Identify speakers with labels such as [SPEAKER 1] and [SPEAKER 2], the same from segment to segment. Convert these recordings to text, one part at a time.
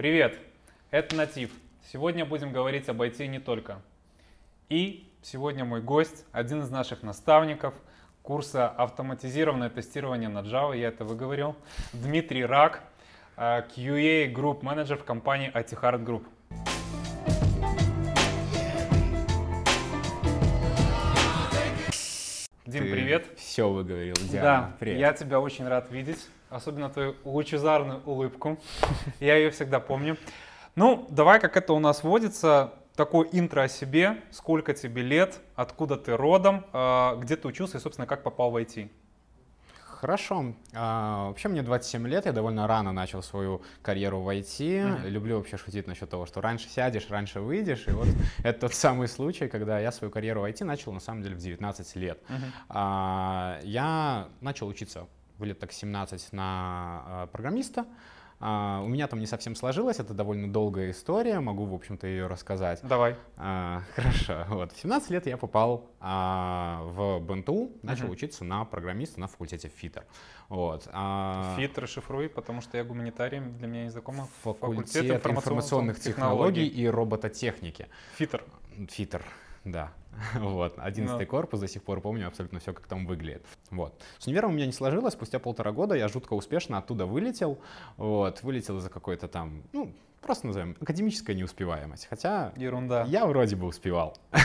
[SPEAKER 1] Привет, это Натив. Сегодня будем говорить об IT не только. И сегодня мой гость, один из наших наставников курса «Автоматизированное тестирование на Java», я это выговорил, Дмитрий Рак, э, QA Group Manager в компании IT Hard Group. Дим, привет. Все выговорил, Диана. Да, привет. я тебя очень рад видеть особенно твою лучезарную улыбку. Я ее всегда помню. Ну, давай, как это у нас водится, такое интро о себе, сколько тебе лет, откуда ты родом, а, где ты учился и, собственно, как попал в IT. Хорошо. А, вообще мне 27 лет, я довольно рано начал свою карьеру в IT. Mm-hmm. Люблю вообще шутить насчет того, что раньше сядешь, раньше выйдешь. И вот это тот самый случай, когда я свою карьеру в IT начал на самом деле в 19 лет. Mm-hmm. я начал учиться лет так 17 на а, программиста. А, у меня там не совсем сложилось, это довольно долгая история, могу, в общем-то, ее рассказать. Давай. А, хорошо. Вот. В 17 лет я попал в БНТУ, начал uh учиться на программиста на факультете ФИТР. Вот. ФИТР шифруй, потому что я гуманитарий, для меня незнакомо. Факультет, факультет информационных, информационных технологий, технологий и робототехники. ФИТР. ФИТР да. Вот, одиннадцатый Но... Ну. корпус, до сих пор помню абсолютно все, как там выглядит. Вот. С универом у меня не сложилось, спустя полтора года я жутко успешно оттуда вылетел, вот, вылетел из-за какой-то там, ну, просто назовем, академическая неуспеваемость. Хотя Ерунда. я вроде бы успевал.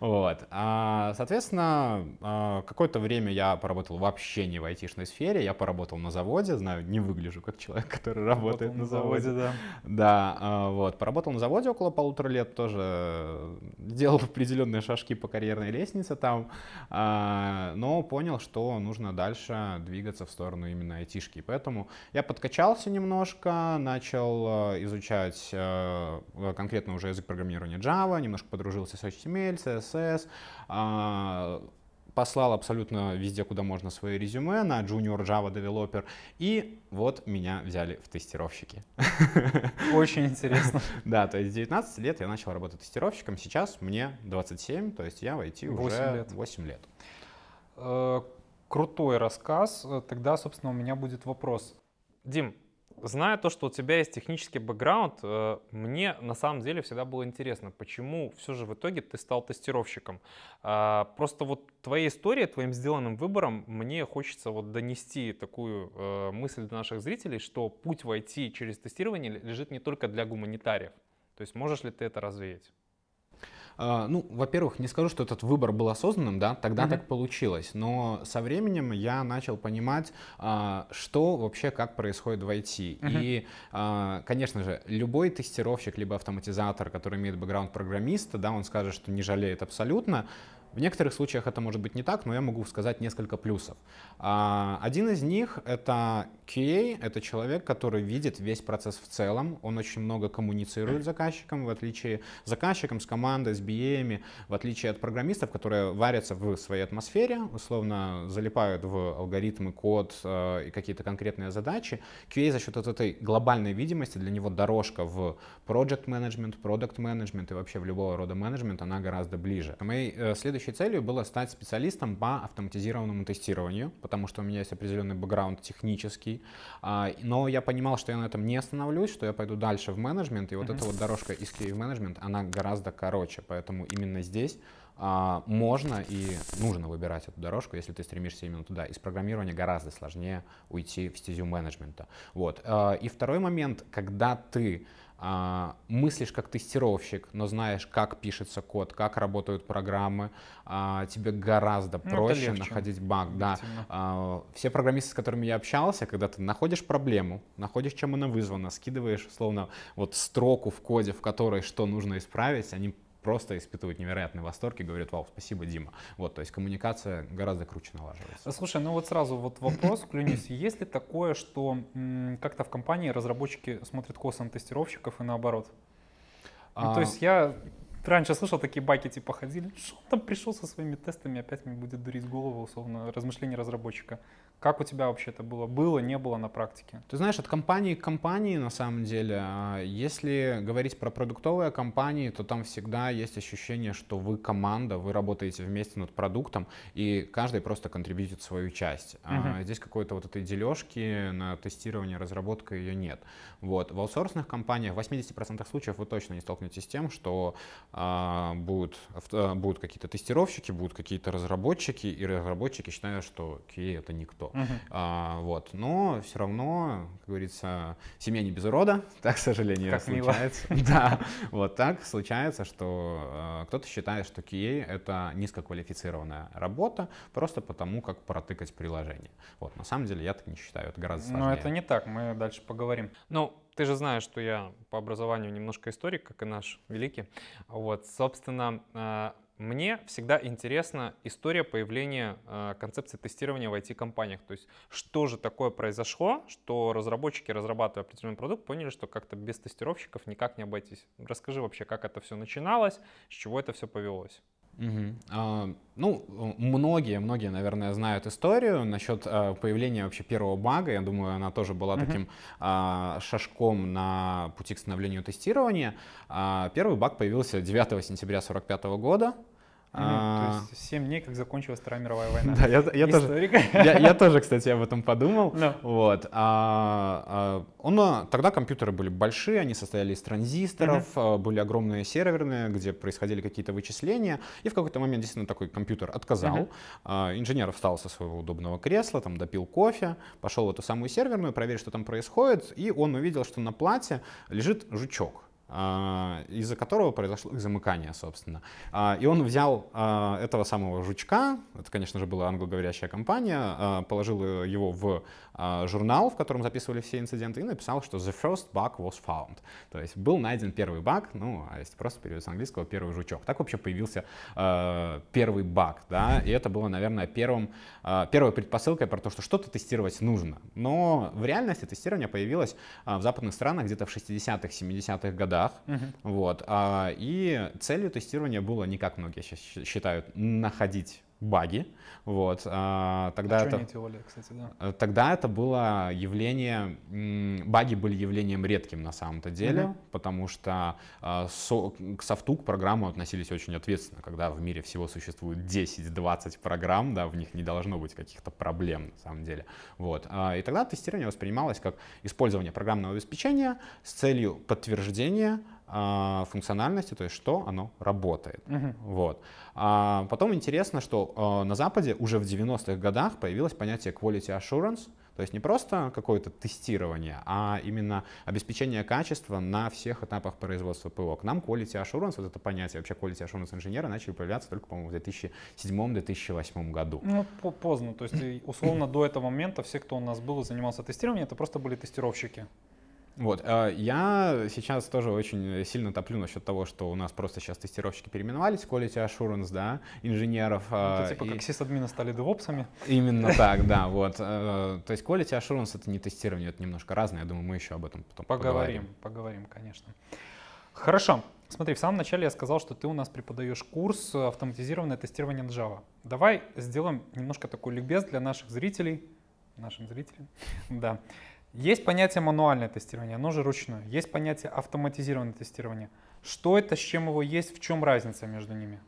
[SPEAKER 1] вот. А, соответственно, а, какое-то время я поработал вообще не в айтишной сфере, я поработал на заводе, знаю, не выгляжу как человек, который работает на заводе. заводе да. да, а, вот. Поработал на заводе около полутора лет, тоже э, делал определенные шажки по карьерной лестнице там, а, но понял, что нужно дальше двигаться в сторону именно айтишки. Поэтому я подкачался немножко, начал изучать э, изучать э, э, конкретно уже язык программирования Java, немножко подружился с HTML, CSS, а, послал абсолютно везде, куда можно, свое резюме на Junior Java Developer, и вот меня взяли в тестировщики. Очень интересно. Да, то есть 19 лет я начал работать тестировщиком, сейчас мне 27, то есть я войти уже 8 лет. Э, крутой рассказ. Тогда, собственно, у меня будет вопрос. Дим, зная то, что у тебя есть технический бэкграунд, э, мне на самом деле всегда было интересно, почему все же в итоге ты стал тестировщиком. А, просто вот твоя история, твоим сделанным выбором, мне хочется вот донести такую э, мысль для наших зрителей, что путь войти через тестирование лежит не только для гуманитариев. То есть можешь ли ты это развеять? А, ну, во-первых, не скажу, что этот выбор был осознанным, да, тогда mm-hmm. так получилось, но со временем я начал понимать, а, что вообще как происходит в IT. Mm-hmm. И, а, конечно же, любой тестировщик либо автоматизатор, который имеет бэкграунд программиста, да, он скажет, что не жалеет абсолютно, в некоторых случаях это может быть не так, но я могу сказать несколько плюсов. А, один из них — это QA, это человек, который видит весь процесс в целом, он очень много коммуницирует с заказчиком, в отличие с заказчиком, с командой, с BA, в отличие от программистов, которые варятся в своей атмосфере, условно залипают в алгоритмы, код э, и какие-то конкретные задачи. QA за счет вот этой глобальной видимости, для него дорожка в project management, product management и вообще в любого рода менеджмент, она гораздо ближе. Моей э, следующей следующей целью было стать специалистом по автоматизированному тестированию, потому что у меня есть определенный бэкграунд технический. А, но я понимал, что я на этом не остановлюсь, что я пойду дальше в менеджмент. И вот mm-hmm. эта вот дорожка из Киев менеджмент, она гораздо короче. Поэтому именно здесь а, можно и нужно выбирать эту дорожку, если ты стремишься именно туда. Из программирования гораздо сложнее уйти в стезю менеджмента. Вот. А, и второй момент, когда ты а, мыслишь как тестировщик, но знаешь, как пишется код, как работают программы, а, тебе гораздо ну, проще легче, находить баг. Да. А, все программисты, с которыми я общался, когда ты находишь проблему, находишь, чем она вызвана, скидываешь, словно вот строку в коде, в которой что нужно исправить, они просто испытывают невероятный восторг и говорят, вау, спасибо, Дима. Вот, то есть коммуникация гораздо круче налаживается. Э, слушай, ну вот сразу вот вопрос, клянусь, есть ли такое, что как-то в компании разработчики смотрят косо на тестировщиков и наоборот? А... Ну, то а. есть я раньше слышал такие байки, типа ходили, что он там пришел со своими тестами, опять мне будет дурить голову, условно, размышления разработчика. Как у тебя вообще это было? Было, не было на практике? Ты знаешь, от компании к компании, на самом деле, а, если говорить про продуктовые компании, то там всегда есть ощущение, что вы команда, вы работаете вместе над продуктом, и каждый просто контрибьютит свою часть. Угу. Здесь какой-то вот этой дележки на тестирование, разработка ее нет. Вот. В аутсорсных компаниях в 80% случаев вы точно не столкнетесь с тем, что э, будут, э, будут какие-то тестировщики, будут какие-то разработчики, и разработчики считают, что кей это никто. Угу. А, вот. Но все равно, как говорится, семья не без урода, так, к сожалению, как случается. Мило. Да, вот так случается, что э, кто-то считает, что QA — это низкоквалифицированная работа, просто потому, как протыкать приложение. Вот, на самом деле я так не считаю, это гораздо ну, сложнее. Но это не так, мы дальше поговорим. Ну, ты же знаешь, что я по образованию немножко историк, как и наш великий. Вот, собственно, а, мне всегда интересна история появления э, концепции тестирования в IT-компаниях. То есть, что же такое произошло, что разработчики, разрабатывая определенный продукт, поняли, что как-то без тестировщиков никак не обойтись. Расскажи вообще, как это все начиналось, с чего это все повелось. Угу. ну, многие, многие, наверное, знают историю насчет а, появления вообще первого бага. Я думаю, она тоже была угу. таким а, шажком на пути к становлению тестирования. А, первый баг появился 9 сентября 1945 года ну, а... То есть 7 дней, как закончилась Вторая мировая война. Да, я, я, тоже, я, я тоже, кстати, об этом подумал. No. Ну. Вот. А, а, он, а, тогда компьютеры были большие, они состояли из транзисторов, uh-huh. были огромные серверные, где происходили какие-то вычисления. И в какой-то момент действительно такой компьютер отказал. Uh-huh. А, инженер встал со своего удобного кресла, там допил кофе, пошел в эту самую серверную, проверить, что там происходит. И он увидел, что на плате лежит жучок. А, из-за которого произошло их замыкание, собственно. А, и он взял а, этого самого жучка, это, конечно же, была англоговорящая компания, положил э, его в журнал, в котором записывали все инциденты, и написал, что the first bug was found. То есть был найден первый баг, ну, а если просто перевести с английского, первый жучок. Так вообще появился первый баг, да, и это было, наверное, первым, первой предпосылкой про то, что что-то тестировать нужно. Но в реальности тестирование появилось в западных странах где-то в 60-х, 70-х годах, местах. Угу. Вот. А, и целью тестирования было не как многие сейчас считают находить баги. Вот, а, тогда, а это, теория, кстати, да. Э, тогда это было явление, баги были явлением редким на самом-то деле, mm-hmm. потому что э, со, к софту, к программу относились очень ответственно, когда в мире всего существует 10-20 программ, да, в них не должно быть каких-то проблем на самом деле. Вот, а, и тогда тестирование воспринималось как использование программного обеспечения с целью подтверждения а, функциональности, то есть что оно работает. Угу. Вот. А, потом интересно, что а, на Западе уже в 90-х годах появилось понятие quality assurance, то есть не просто какое-то тестирование, а именно обеспечение качества на всех этапах производства ПО. К нам quality assurance, вот это понятие вообще quality assurance инженера начали появляться только, по-моему, в 2007-2008 году. Ну, поздно. То есть, условно, до этого момента все, кто у нас был и занимался тестированием, это просто были тестировщики. Вот, э, я сейчас тоже очень сильно топлю насчет того, что у нас просто сейчас тестировщики переименовались, quality assurance, да, инженеров. Ну, это э, типа и... как сисадмины стали девопсами. Именно так, да, вот. Э, то есть quality assurance это не тестирование, это немножко разное, я думаю, мы еще об этом потом поговорим. Поговорим, поговорим конечно. Хорошо, Смотри, в самом начале я сказал, что ты у нас преподаешь курс автоматизированное тестирование Java. Давай сделаем немножко такой ликбез для наших зрителей. Нашим зрителям, да. Есть понятие мануальное тестирование, оно же ручное. Есть понятие автоматизированное тестирование. Что это, с чем его есть, в чем разница между ними?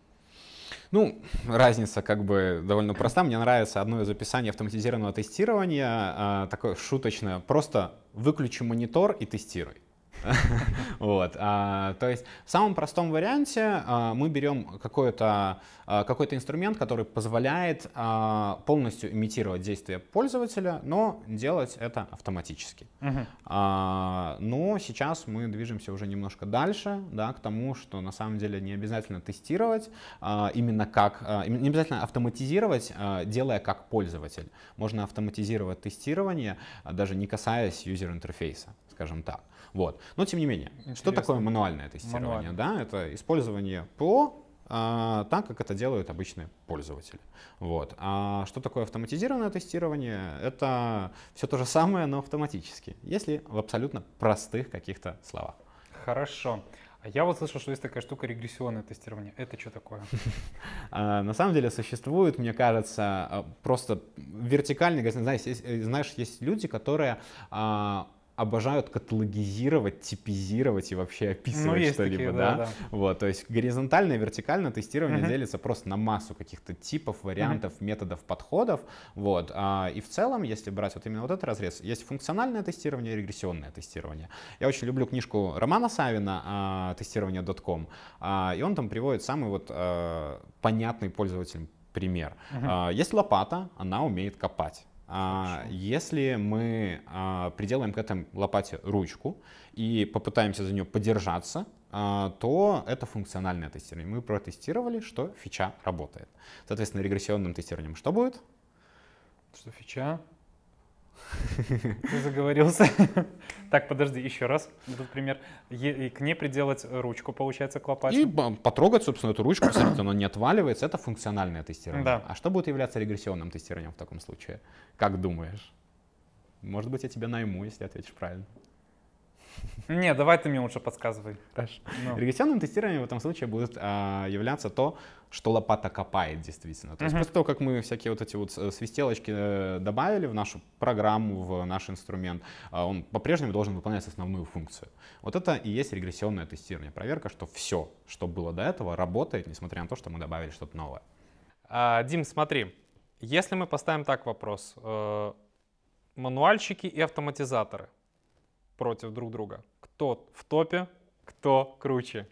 [SPEAKER 1] Ну, разница как бы довольно проста. Мне нравится одно из описаний автоматизированного тестирования, а, такое шуточное. Просто выключи монитор и тестируй. Вот. А, то есть в самом простом варианте а, мы берем а, какой-то какой инструмент, который позволяет полностью имитировать действия пользователя, но делать это автоматически. Но сейчас мы движемся уже немножко дальше, да, к тому, что на самом деле не обязательно тестировать именно как, не обязательно автоматизировать, делая как пользователь. Можно автоматизировать тестирование, даже не касаясь юзер-интерфейса скажем так. Вот. Но тем не менее, Интересно. что такое мануальное тестирование? Мануальное. Да, это использование ПО а, так, как это делают обычные пользователи. Вот. А что такое автоматизированное тестирование? Это все то же самое, но автоматически, если в абсолютно простых каких-то словах. Хорошо. А я вот слышал, что есть такая штука регрессионное тестирование. Это что такое? А, на самом деле существует, мне кажется, а, просто вертикальный, знаешь, есть люди, которые обожают каталогизировать, типизировать и вообще описывать ну, что-либо, да? да, да. Вот, то есть горизонтальное, вертикальное тестирование uh-huh. делится просто на массу каких-то типов, вариантов, uh-huh. методов, подходов, вот. А, и в целом, если брать вот именно вот этот разрез, есть функциональное тестирование и регрессионное тестирование. Я очень люблю книжку Романа Савина а, «Тестирование.com», а, и он там приводит самый вот а, понятный пользователям пример. Uh-huh. Есть лопата, она умеет копать. А, если мы а, приделаем к этой лопате ручку и попытаемся за нее подержаться, а, то это функциональное тестирование. Мы протестировали, что фича работает. Соответственно, регрессионным тестированием что будет? Что фича ты заговорился. Так, подожди, еще раз. Этот пример. И к ней приделать ручку, получается, к лопате. И потрогать, собственно, эту ручку, посмотреть, она не отваливается. Это функциональное тестирование. Да. А что будет являться регрессионным тестированием в таком случае? Как думаешь? Может быть, я тебя найму, если ответишь правильно. Не, давай ты мне лучше подсказывай. Хорошо. Ну. Регрессионным тестированием в этом случае будет а, являться то, что лопата копает действительно. То есть после того, как мы всякие вот эти вот э, свистелочки э, добавили в нашу программу, в наш инструмент, а, он по-прежнему должен выполнять основную функцию. Вот это и есть регрессионное тестирование. Проверка, что все, что было до этого, работает, несмотря на то, что мы добавили что-то новое. А, Дим, смотри, если мы поставим так вопрос, э, мануальщики и автоматизаторы — против друг друга. Кто в топе, кто круче.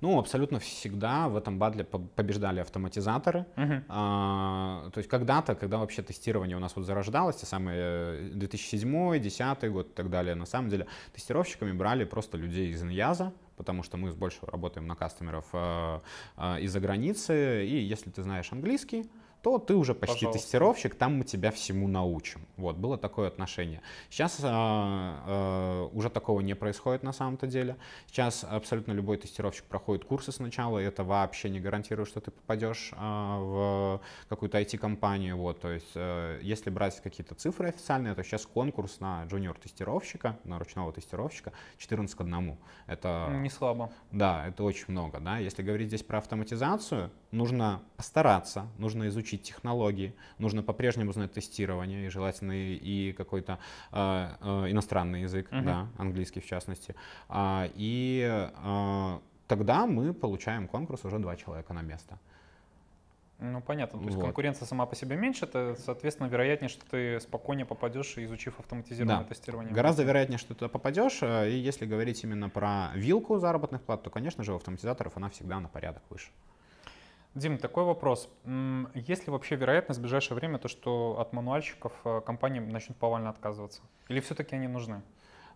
[SPEAKER 1] Ну, абсолютно всегда в этом батле побеждали автоматизаторы. Uh-huh. А, то есть когда-то, когда вообще тестирование у нас вот зарождалось, те самые 2007, э, 2010 год и так далее, на самом деле тестировщиками брали просто людей из Иньяза, потому что мы большего работаем на кастомеров э, э, из-за границы. И если ты знаешь английский, то ты уже почти Пожалуйста. тестировщик, там мы тебя всему научим. Вот, было такое отношение. Сейчас э, э, уже такого не происходит на самом-то деле. Сейчас абсолютно любой тестировщик проходит курсы сначала, и это вообще не гарантирует, что ты попадешь э, в какую-то IT-компанию. Вот, то есть, э, если брать какие-то цифры официальные, то сейчас конкурс на джуниор-тестировщика, на ручного тестировщика 14 к 1. Это... Не слабо. Да, это очень много. Да? Если говорить здесь про автоматизацию, нужно постараться, нужно изучить технологии, нужно по-прежнему знать тестирование и желательно и, какой-то э, э, иностранный язык, uh-huh. да, английский в частности. А, и э, тогда мы получаем конкурс уже два человека на место. Ну, понятно. То есть вот. конкуренция сама по себе меньше, то, соответственно, вероятнее, что ты спокойнее попадешь, изучив автоматизированное да. тестирование. Гораздо вероятнее, что ты попадешь. Э, и если говорить именно про вилку заработных плат, то, конечно же, у автоматизаторов она всегда на порядок выше. Дим, такой вопрос. Есть ли вообще вероятность в ближайшее время то, что от мануальщиков э, компании начнут повально отказываться? Или все-таки они нужны?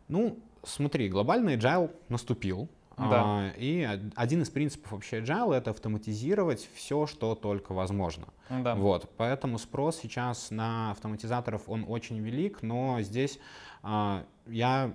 [SPEAKER 1] Ну, смотри, глобальный agile наступил. Да. А, и один из принципов вообще agile — это автоматизировать все, что только возможно. Да. Вот, поэтому спрос сейчас на автоматизаторов, он очень велик, но здесь а, я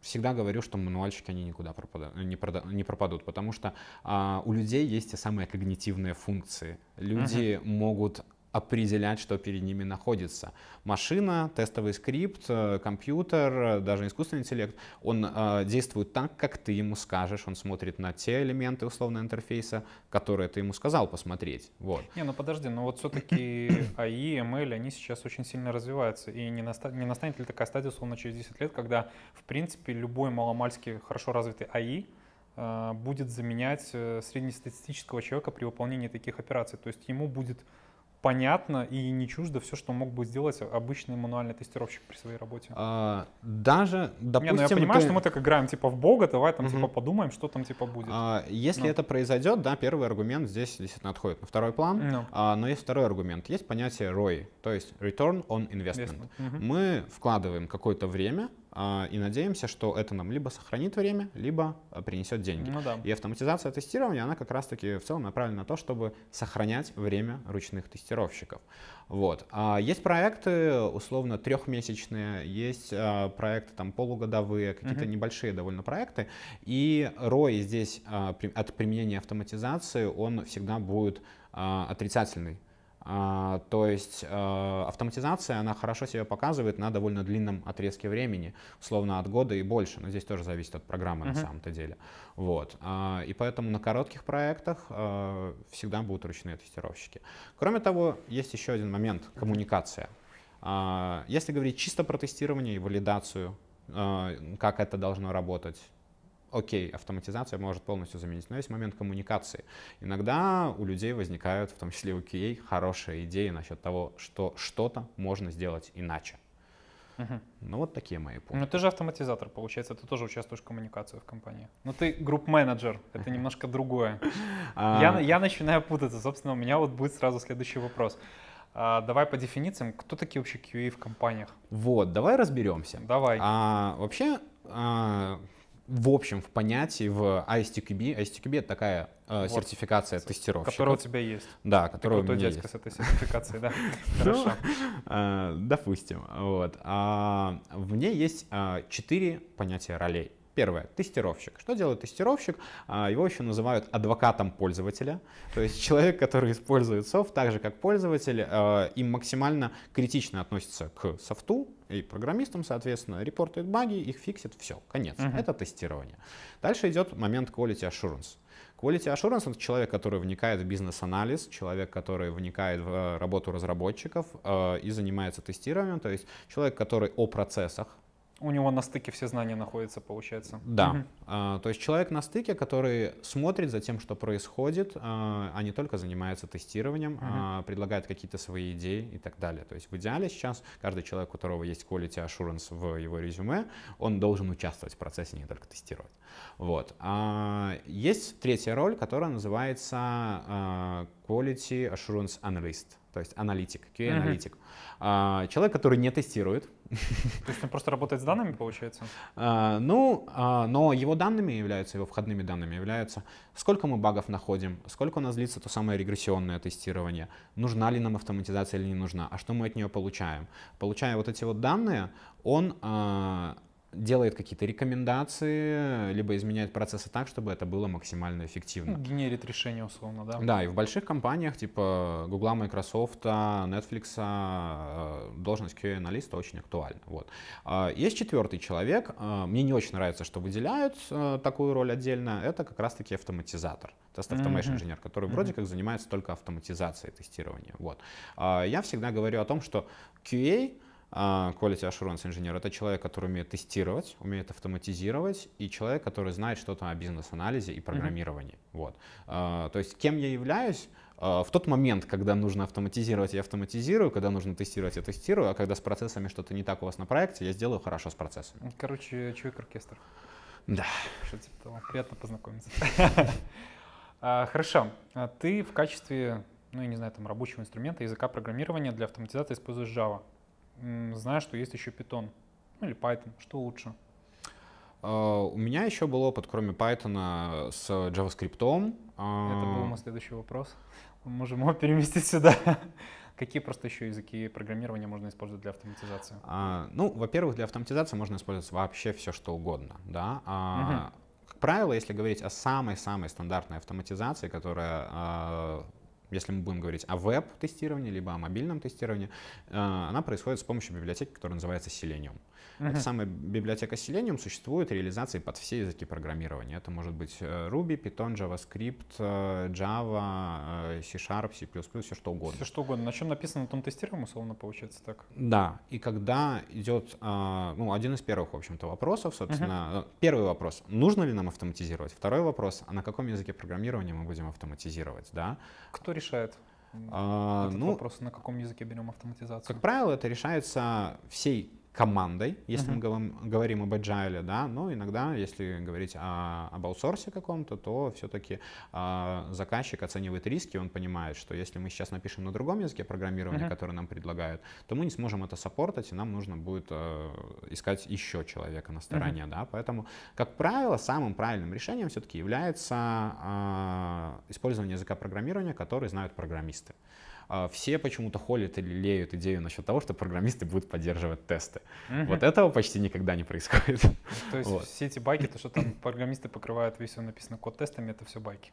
[SPEAKER 1] всегда говорю, что мануальщики, они никуда пропадут, не, прода, не пропадут, потому что а, у людей есть те самые когнитивные функции. Люди uh-huh. могут определять, что перед ними находится. Машина, тестовый скрипт, э, компьютер, э, даже искусственный интеллект, он э, действует так, как ты ему скажешь. Он смотрит на те элементы условно интерфейса, которые ты ему сказал посмотреть. Вот. Не, ну подожди, но ну вот все-таки AI, ML, они сейчас очень сильно развиваются. И не, наста- не настанет ли такая стадия, условно, через 10 лет, когда, в принципе, любой маломальский хорошо развитый AI а э, будет заменять э, среднестатистического человека при выполнении таких операций. То есть ему будет понятно и не чуждо все, что мог бы сделать обычный мануальный тестировщик при своей работе. А, даже, допустим... Не, ну я понимаю, ты... что мы так играем типа в бога, давай там угу. типа подумаем, что там типа будет. А, если но. Ну. это произойдет, да, первый аргумент здесь действительно отходит на второй план. No. Ну. А, но есть второй аргумент. Есть понятие ROI, то есть Return on Investment. investment. Угу. Мы вкладываем какое-то время, а, и надеемся, что это нам либо сохранит время, либо а, принесет деньги. Ну, да. И автоматизация тестирования, она как раз-таки в целом направлена на то, чтобы сохранять время ручных тестировщиков. Вот. А, есть проекты, условно, трехмесячные, есть проекты там полугодовые, какие-то угу. небольшие довольно проекты, и ROI здесь от применения автоматизации, он всегда будет отрицательный а, то есть а, автоматизация, она хорошо себя показывает на довольно длинном отрезке времени, условно от года и больше, но здесь тоже зависит от программы uh-huh. на самом-то деле. Вот. А, и поэтому на коротких проектах всегда будут ручные тестировщики. Кроме того, есть еще один момент — коммуникация. Если говорить чисто про тестирование и валидацию, как это должно работать, окей, автоматизация может полностью заменить. Но есть момент коммуникации. Иногда у людей возникают, в том числе у QA, хорошие идеи насчет того, что что-то можно сделать иначе. Ну, вот такие мои пункты. Ну, ты же автоматизатор, получается, ты тоже участвуешь в коммуникации в компании. Но ты групп-менеджер, это немножко другое. А. Я, я начинаю путаться. Собственно, у меня вот будет сразу следующий вопрос. А, давай по дефинициям, кто такие вообще QA в компаниях? Вот, давай разберемся. Давай. А, вообще, а, в общем, в понятии, в ISTQB. ISTQB — это такая э, вот. сертификация тестировщика. Которая у тебя есть. Да, которая у меня есть. с этой сертификацией, да. Ну, Хорошо. Э, допустим. Вот. А, в ней есть э, четыре понятия ролей. Первое. Тестировщик. Что делает тестировщик? Э, его еще называют адвокатом пользователя. То есть человек, который использует софт, так же как пользователь, им максимально критично относится к софту, и программистам, соответственно, репортует баги, их фиксит, все, конец. Uh-huh. Это тестирование. Дальше идет момент quality assurance. Quality assurance — это человек, который вникает в бизнес-анализ, человек, который вникает в э, работу разработчиков э, и занимается тестированием, то есть человек, который о процессах у него на стыке все знания находятся, получается. Да. Угу. А, то есть человек на стыке, который смотрит за тем, что происходит, а, а не только занимается тестированием, угу. а, предлагает какие-то свои идеи и так далее. То есть в идеале сейчас каждый человек, у которого есть quality assurance в его резюме, он должен участвовать в процессе, не только тестировать. Вот. А, есть третья роль, которая называется а, quality assurance analyst, то есть аналитик, QA-аналитик. Угу. А, человек, который не тестирует, то есть он просто работает с данными, получается? А, ну, а, но его данными являются, его входными данными являются, сколько мы багов находим, сколько у нас длится то самое регрессионное тестирование, нужна ли нам автоматизация или не нужна, а что мы от нее получаем. Получая вот эти вот данные, он а, делает какие-то рекомендации, либо изменяет процессы так, чтобы это было максимально эффективно. Ну, генерит решение условно, да? Да, и в больших компаниях типа Google, Microsoft, Netflix э, должность QA-аналиста очень актуальна. Вот. А, есть четвертый человек, э, мне не очень нравится, что выделяют э, такую роль отдельно, это как раз-таки автоматизатор, тест автомation инженер, который mm-hmm. вроде как занимается только автоматизацией тестирования. Вот. А, я всегда говорю о том, что QA а, quality Assurance инженер — это человек, который умеет тестировать, умеет автоматизировать, и человек, который знает что-то о бизнес-анализе и программировании. Mm-hmm. Вот. А, то есть кем я являюсь? А, в тот момент, когда нужно автоматизировать, я автоматизирую, когда нужно тестировать, я тестирую, а когда с процессами что-то не так у вас на проекте, я сделаю хорошо с процессами. Короче, человек-оркестр. Да. Что типа того. Приятно познакомиться. Хорошо. Ты в качестве, ну, я не знаю, там, рабочего инструмента языка программирования для автоматизации используешь Java знаю, что есть еще Python ну, или Python, что лучше? А, у меня еще был опыт, кроме Python, а, с JavaScript. А, Это был мой следующий вопрос. Мы можем его переместить сюда. Какие просто еще языки программирования можно использовать для автоматизации? А, ну, во-первых, для автоматизации можно использовать вообще все, что угодно. Да? А, угу. Как правило, если говорить о самой-самой стандартной автоматизации, которая если мы будем говорить о веб-тестировании, либо о мобильном тестировании, э, она происходит с помощью библиотеки, которая называется Selenium. Uh-huh. Эта самая библиотека Selenium существует реализации под все языки программирования. Это может быть э, Ruby, Python, JavaScript, э, Java, C-Sharp, C++, все что угодно. Все что угодно. На чем написано, на том тестируем, условно, получается так? Да. И когда идет, ну, один из первых, в общем-то, вопросов, собственно, uh-huh. первый вопрос, нужно ли нам автоматизировать? Второй вопрос, а на каком языке программирования мы будем автоматизировать, да? Кто решает? А, ну, вопрос, на каком языке берем автоматизацию? Как правило, это решается всей командой, если uh-huh. мы говорим, говорим об agile, да, но иногда, если говорить о, об аутсорсе каком-то, то все-таки э, а, заказчик оценивает риски, он понимает, что если мы сейчас напишем на другом языке программирования, uh-huh. который нам предлагают, то мы не сможем это саппортать, и нам нужно будет э, искать еще человека на стороне, uh-huh. да, поэтому, как правило, самым правильным решением все-таки является э, использование языка программирования, который знают программисты. А, все почему-то холят или леют идею насчет того, что программисты будут поддерживать тесты. Угу. Вот этого почти никогда не происходит. То есть вот. все эти байки, то, что там программисты покрывают весь все написано код тестами, это все байки?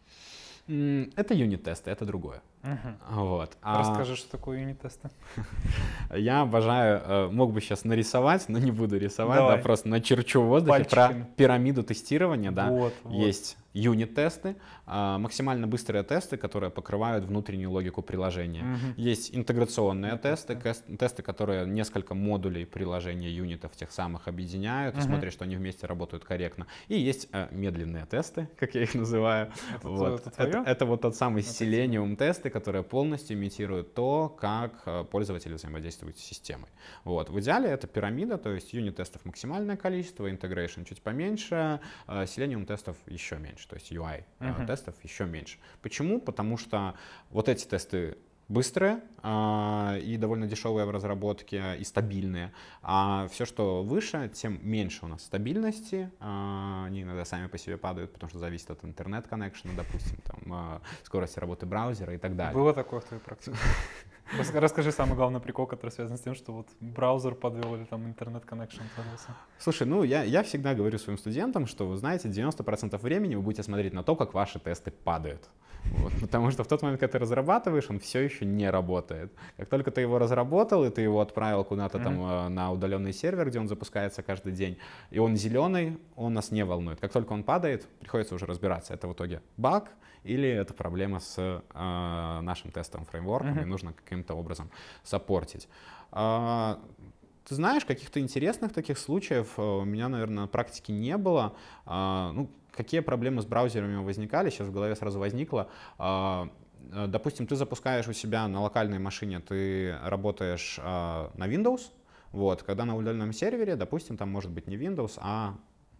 [SPEAKER 1] Это юнит-тесты, это другое.
[SPEAKER 2] Угу. Вот. А... Расскажи,
[SPEAKER 1] что такое юнит-тесты. Я обожаю, э, мог бы сейчас нарисовать, но не буду рисовать, Давай. да, просто начерчу в воздухе Пальчиками. про пирамиду тестирования, да, вот, вот. есть юнит-тесты, а, максимально быстрые тесты, которые покрывают внутреннюю логику приложения. Угу. Есть интеграционные тесты, тесты, которые несколько модулей приложения юнитов тех самых объединяют, угу. и смотрят, что они вместе работают корректно. И есть э, медленные тесты, как я их называю. Это, вот. это, это, это вот тот самый Selenium-тесты, которые полностью имитируют то, как э, пользователи взаимодействуют с системой. Вот. В идеале это пирамида, то есть юнит-тестов максимальное количество, integration чуть поменьше, selenium э, тестов еще меньше, то есть UI uh-huh. Э, тестов еще меньше. Почему? Потому что вот эти тесты быстрые, а, и довольно дешевые в разработке и стабильные. А все, что выше, тем меньше у нас стабильности. А, они иногда сами по себе падают, потому что зависит от интернет-коннекшена, допустим, там, а, скорости работы браузера и так далее. Было такое в твоей практике? Расскажи самый главный прикол, который связан с тем, что вот браузер подвел или там интернет-коннекшн подвелся. Слушай, ну я, я всегда говорю своим студентам, что вы знаете, 90% времени вы будете смотреть на то, как ваши тесты падают. Вот, потому что в тот момент, когда ты разрабатываешь, он все еще не работает работает. Как только ты его разработал, и ты его отправил куда-то mm-hmm. там э, на удаленный сервер, где он запускается каждый день, и он зеленый, он нас не волнует. Как только он падает, приходится уже разбираться, это в итоге баг или это проблема с э, нашим тестовым фреймворком, mm-hmm. и нужно каким-то образом саппортить. А, ты знаешь, каких-то интересных таких случаев э, у меня, наверное, на практике не было. А, ну, какие проблемы с браузерами возникали, сейчас в голове сразу возникло. А, Э, допустим, ты запускаешь у себя на локальной машине, ты работаешь а, на Windows, вот, когда на удаленном сервере, допустим, там может быть не Windows, а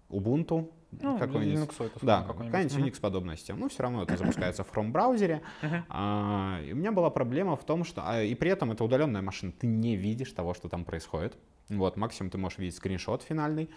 [SPEAKER 1] Ubuntu, ну, какой-нибудь, Linux, да, какой нибудь uh-huh. Unix подобная система. Ну, все равно это запускается в Chrome браузере. А, и у меня была проблема в том, что а, и при этом это удаленная машина, ты не видишь того, что там происходит. Вот максимум ты можешь видеть скриншот финальный.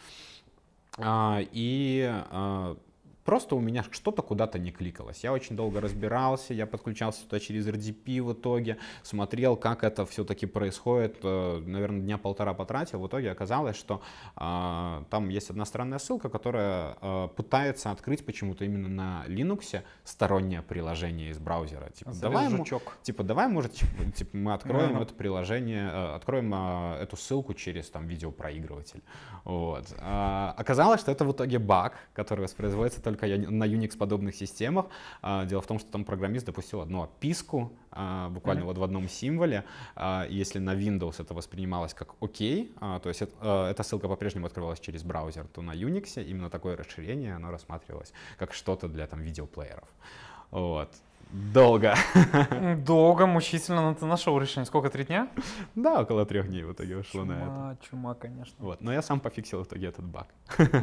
[SPEAKER 1] А, и а, Просто у меня что-то куда-то не кликалось. Я очень долго разбирался, я подключался туда через RDP в итоге, смотрел, как это все-таки происходит. Э, Наверное, дня полтора потратил. В итоге оказалось, что э, там есть одна странная ссылка, которая э, пытается открыть почему-то именно на Linux стороннее приложение из браузера. Типа, давай, жучок. Му, типа давай, может, типа, мы типа, откроем ну. это приложение, э, откроем э, эту ссылку через там видеопроигрыватель. Вот. Э, оказалось, что это в итоге баг, который воспроизводится только несколько на Unix подобных системах. А, дело в том, что там программист допустил одну описку, а, буквально mm-hmm. вот в одном символе. А, если на Windows это воспринималось как окей, то есть э, эта ссылка по-прежнему открывалась через браузер, то на Unix именно такое расширение оно рассматривалось как что-то для там видеоплееров. Вот. Долго. Долго, мучительно, но ты нашел решение. Сколько, три дня? Да, около трех дней в итоге ушло чума, на это. Чума, конечно. Вот, но я сам пофиксил в итоге этот баг.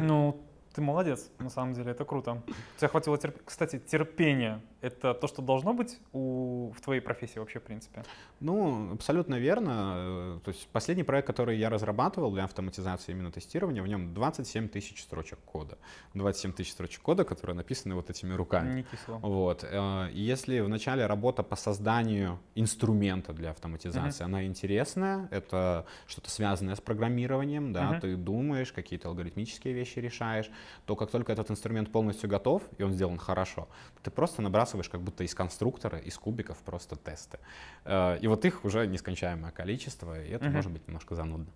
[SPEAKER 1] Ну, ты молодец, на самом деле, это круто. У тебя хватило терпения. Кстати, терпение — это то, что должно быть у... в твоей профессии вообще, в принципе? Ну, абсолютно верно. Э, то есть последний проект, который я разрабатывал для автоматизации именно тестирования, в нем 27 тысяч строчек кода. 27 тысяч строчек кода, которые написаны вот этими руками. Не кисло. Вот. Э, если в начале работа по созданию инструмента для автоматизации, uh она интересная, это что-то связанное с программированием, да, uh ты думаешь, какие-то алгоритмические вещи решаешь, то как только этот инструмент полностью готов, и он сделан хорошо, ты просто набрасываешь как будто из конструктора, из кубиков просто тесты. Э, и вот их уже нескончаемое количество, и это угу. может быть немножко занудно.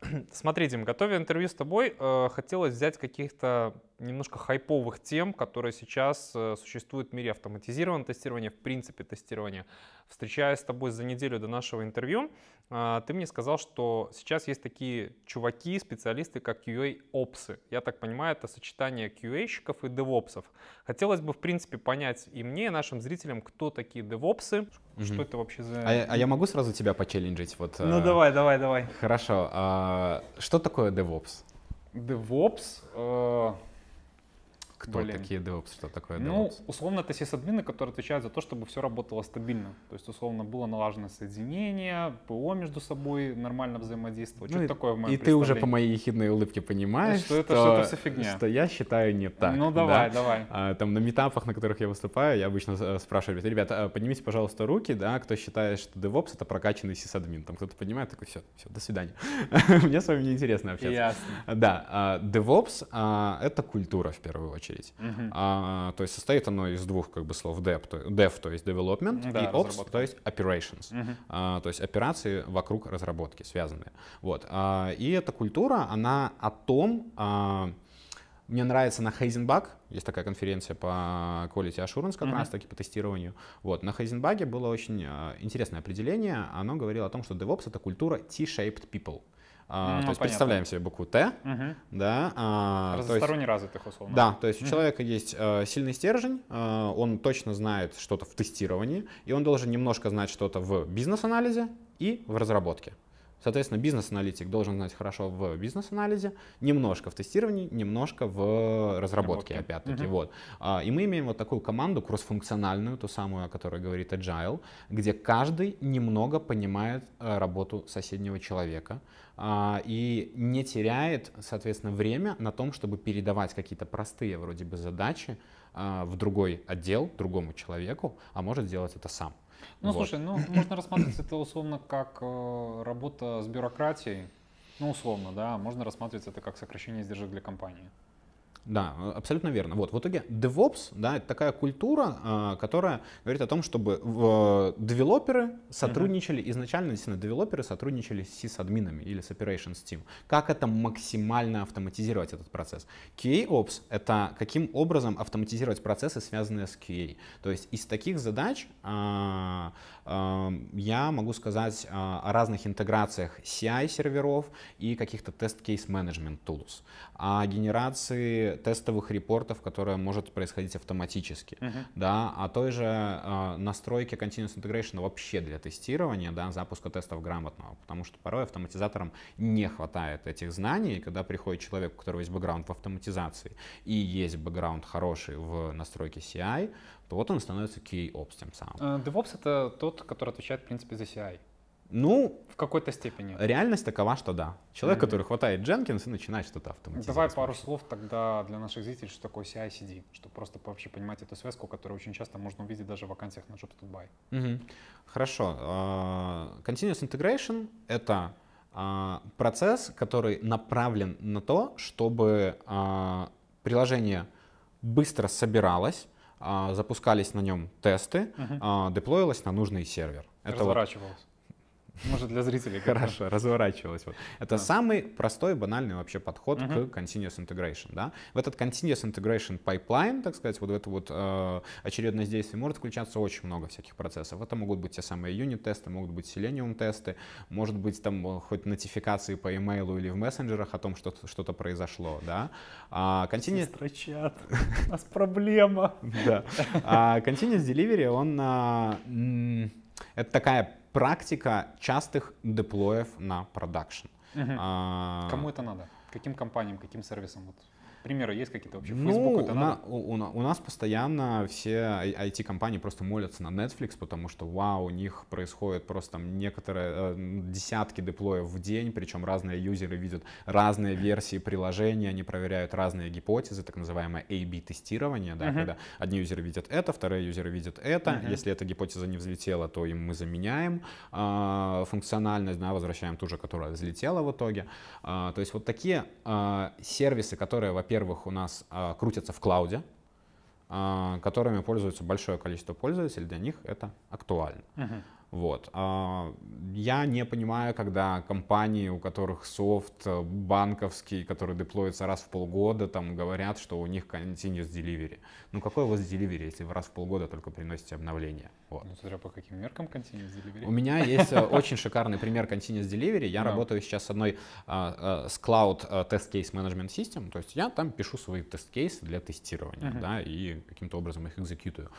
[SPEAKER 1] Смотри, Дим, готовя интервью с тобой, э, хотелось взять каких-то немножко хайповых тем, которые сейчас э, существуют в мире автоматизированного тестирования, в принципе тестирования. Встречаясь с тобой за неделю до нашего интервью, а, ты мне сказал, что сейчас есть такие чуваки, специалисты, как QA-опсы. Я так понимаю, это сочетание QA-щиков и девопсов. Хотелось бы, в принципе, понять и мне, и нашим зрителям, кто такие девопсы, угу. что это вообще за... А, а я могу сразу тебя почелленджить? Вот, ну, э... давай, давай, давай. Хорошо. А, что такое девопс? DevOps кто Блин. такие DevOps? Что такое DevOps? Ну, условно, это сисадмины, которые отвечают за то, чтобы все работало стабильно. То есть, условно, было налажено соединение, ПО между собой нормально взаимодействовало. Ну, что такое в моем И ты уже по моей ехидной улыбке понимаешь, что, это, что, что это фигня. Что я считаю не так. Ну, давай, да? давай. А, там на метапах, на которых я выступаю, я обычно э, спрашиваю, ребята, а поднимите, пожалуйста, руки, да, кто считает, что DevOps — это прокачанный сисадмин. Там кто-то понимает, такой, все, все, до свидания. Мне с вами неинтересно общаться. Ясно. Да, DevOps а, а, — это культура в первую очередь очередь. Угу. А, то есть состоит оно из двух как бы слов dev, то, dev, то есть development, да, и ops, разработка. то есть operations, угу. а, то есть операции вокруг разработки связанные. Вот. А, и эта культура, она о том, а, мне нравится на Хейзенбаг, есть такая конференция по quality assurance как mm-hmm. раз таки по тестированию. Вот, на Хейзенбаге было очень э, интересное определение, оно говорило о том, что DevOps — это культура T-shaped people. А, ну, то есть понятно. представляем себе букву Т, угу. да. А, Разносторонне есть, развитых условно. Да, то есть угу. у человека есть э, сильный стержень, э, он точно знает что-то в тестировании, и он должен немножко знать что-то в бизнес-анализе и в разработке. Соответственно, бизнес-аналитик должен знать хорошо в бизнес-анализе, немножко в тестировании, немножко в разработке, Работки. опять-таки. Угу. Вот. А, и мы имеем вот такую команду кроссфункциональную, ту самую, о которой говорит Agile, где каждый немного понимает э, работу соседнего человека а, и не теряет, соответственно, время на том, чтобы передавать какие-то простые вроде бы задачи а, в другой отдел, другому человеку, а может сделать это сам. Ну, вот. слушай, ну, можно рассматривать это условно как э, работа с бюрократией. Ну, условно, да, можно рассматривать это как сокращение издержек для компании. Да, а, абсолютно верно. Вот, в итоге DevOps, да, это такая культура, а, которая говорит о том, чтобы в, э, девелоперы сотрудничали, uh-huh. изначально действительно девелоперы сотрудничали с сисадминами или с operations team. Как это максимально автоматизировать этот процесс? QA-Ops это каким образом автоматизировать процессы, связанные с QA. То есть из таких задач а, я могу сказать о разных интеграциях CI-серверов и каких-то тест-кейс-менеджмент tools, о генерации тестовых репортов, которые может происходить автоматически, uh-huh. да, а той же э, а, настройке Continuous Integration вообще для тестирования, да, запуска тестов грамотного, потому что порой автоматизаторам не хватает этих знаний, когда приходит человек, у которого есть бэкграунд в автоматизации и есть бэкграунд хороший в настройке CI, то вот он становится key Ops тем самым. Э, DevOps — это тот, который отвечает, в принципе, за CI. Ну, в какой-то степени. Реальность такова, что да. Человек, mm-hmm. который хватает Jenkins и начинает что-то автоматизировать. Давай пару слов тогда для наших зрителей, что такое CI-CD, чтобы просто вообще понимать эту связку, которую очень часто можно увидеть даже в вакансиях на Jobs to Buy. Mm-hmm. Хорошо. Uh, continuous Integration — это uh, процесс, который направлен на то, чтобы uh, приложение быстро собиралось, запускались на нем тесты, uh-huh. деплоилось на нужный сервер. Это разворачивалось. Может, для зрителей. Хорошо, разворачивалось. Вот. Это да. самый простой, банальный вообще подход uh к continuous integration. Да? В этот continuous integration pipeline, так сказать, вот в это вот э, очередность действий может включаться очень много всяких процессов. Это могут быть те самые юнит-тесты, могут быть селениум-тесты, может быть там э, хоть нотификации по имейлу или в мессенджерах о том, что что-то произошло. Да? А, continuous... Сестрочат, у нас проблема. Да. А, continuous delivery, он... А, это такая практика частых деплоев на продакшн. Угу. А, Кому это надо? Каким компаниям, каким сервисам? Вот к примеру, есть какие-то вообще? Ну, Facebook, у, на, у, у нас постоянно все IT-компании просто молятся на Netflix, потому что, вау, у них происходит просто там некоторые э, десятки деплоев в день, причем разные юзеры видят разные версии приложения, они проверяют разные гипотезы, так называемое A-B-тестирование, да, uh-huh. когда одни юзеры видят это, вторые юзеры видят это, uh-huh. если эта гипотеза не взлетела, то им мы заменяем э, функциональность, да, возвращаем ту же, которая взлетела в итоге. Э, то есть вот такие э, сервисы, которые, во во-первых, у нас а, крутятся в клауде, а, которыми пользуется большое количество пользователей, для них это актуально. Uh-huh. Вот. А, я не понимаю, когда компании, у которых софт э, банковский, который деплоится раз в полгода, там говорят, что у них continuous delivery. Ну какой у вас delivery, если вы раз в полгода только приносите обновления? Вот. Ну, смотря по каким меркам continuous delivery. У меня есть э, очень шикарный пример continuous delivery. Я работаю сейчас с одной а, а, с Cloud э, Test Case Management System, то есть я там пишу свои тест-кейсы для тестирования, да, и каким-то образом их экзекьютую.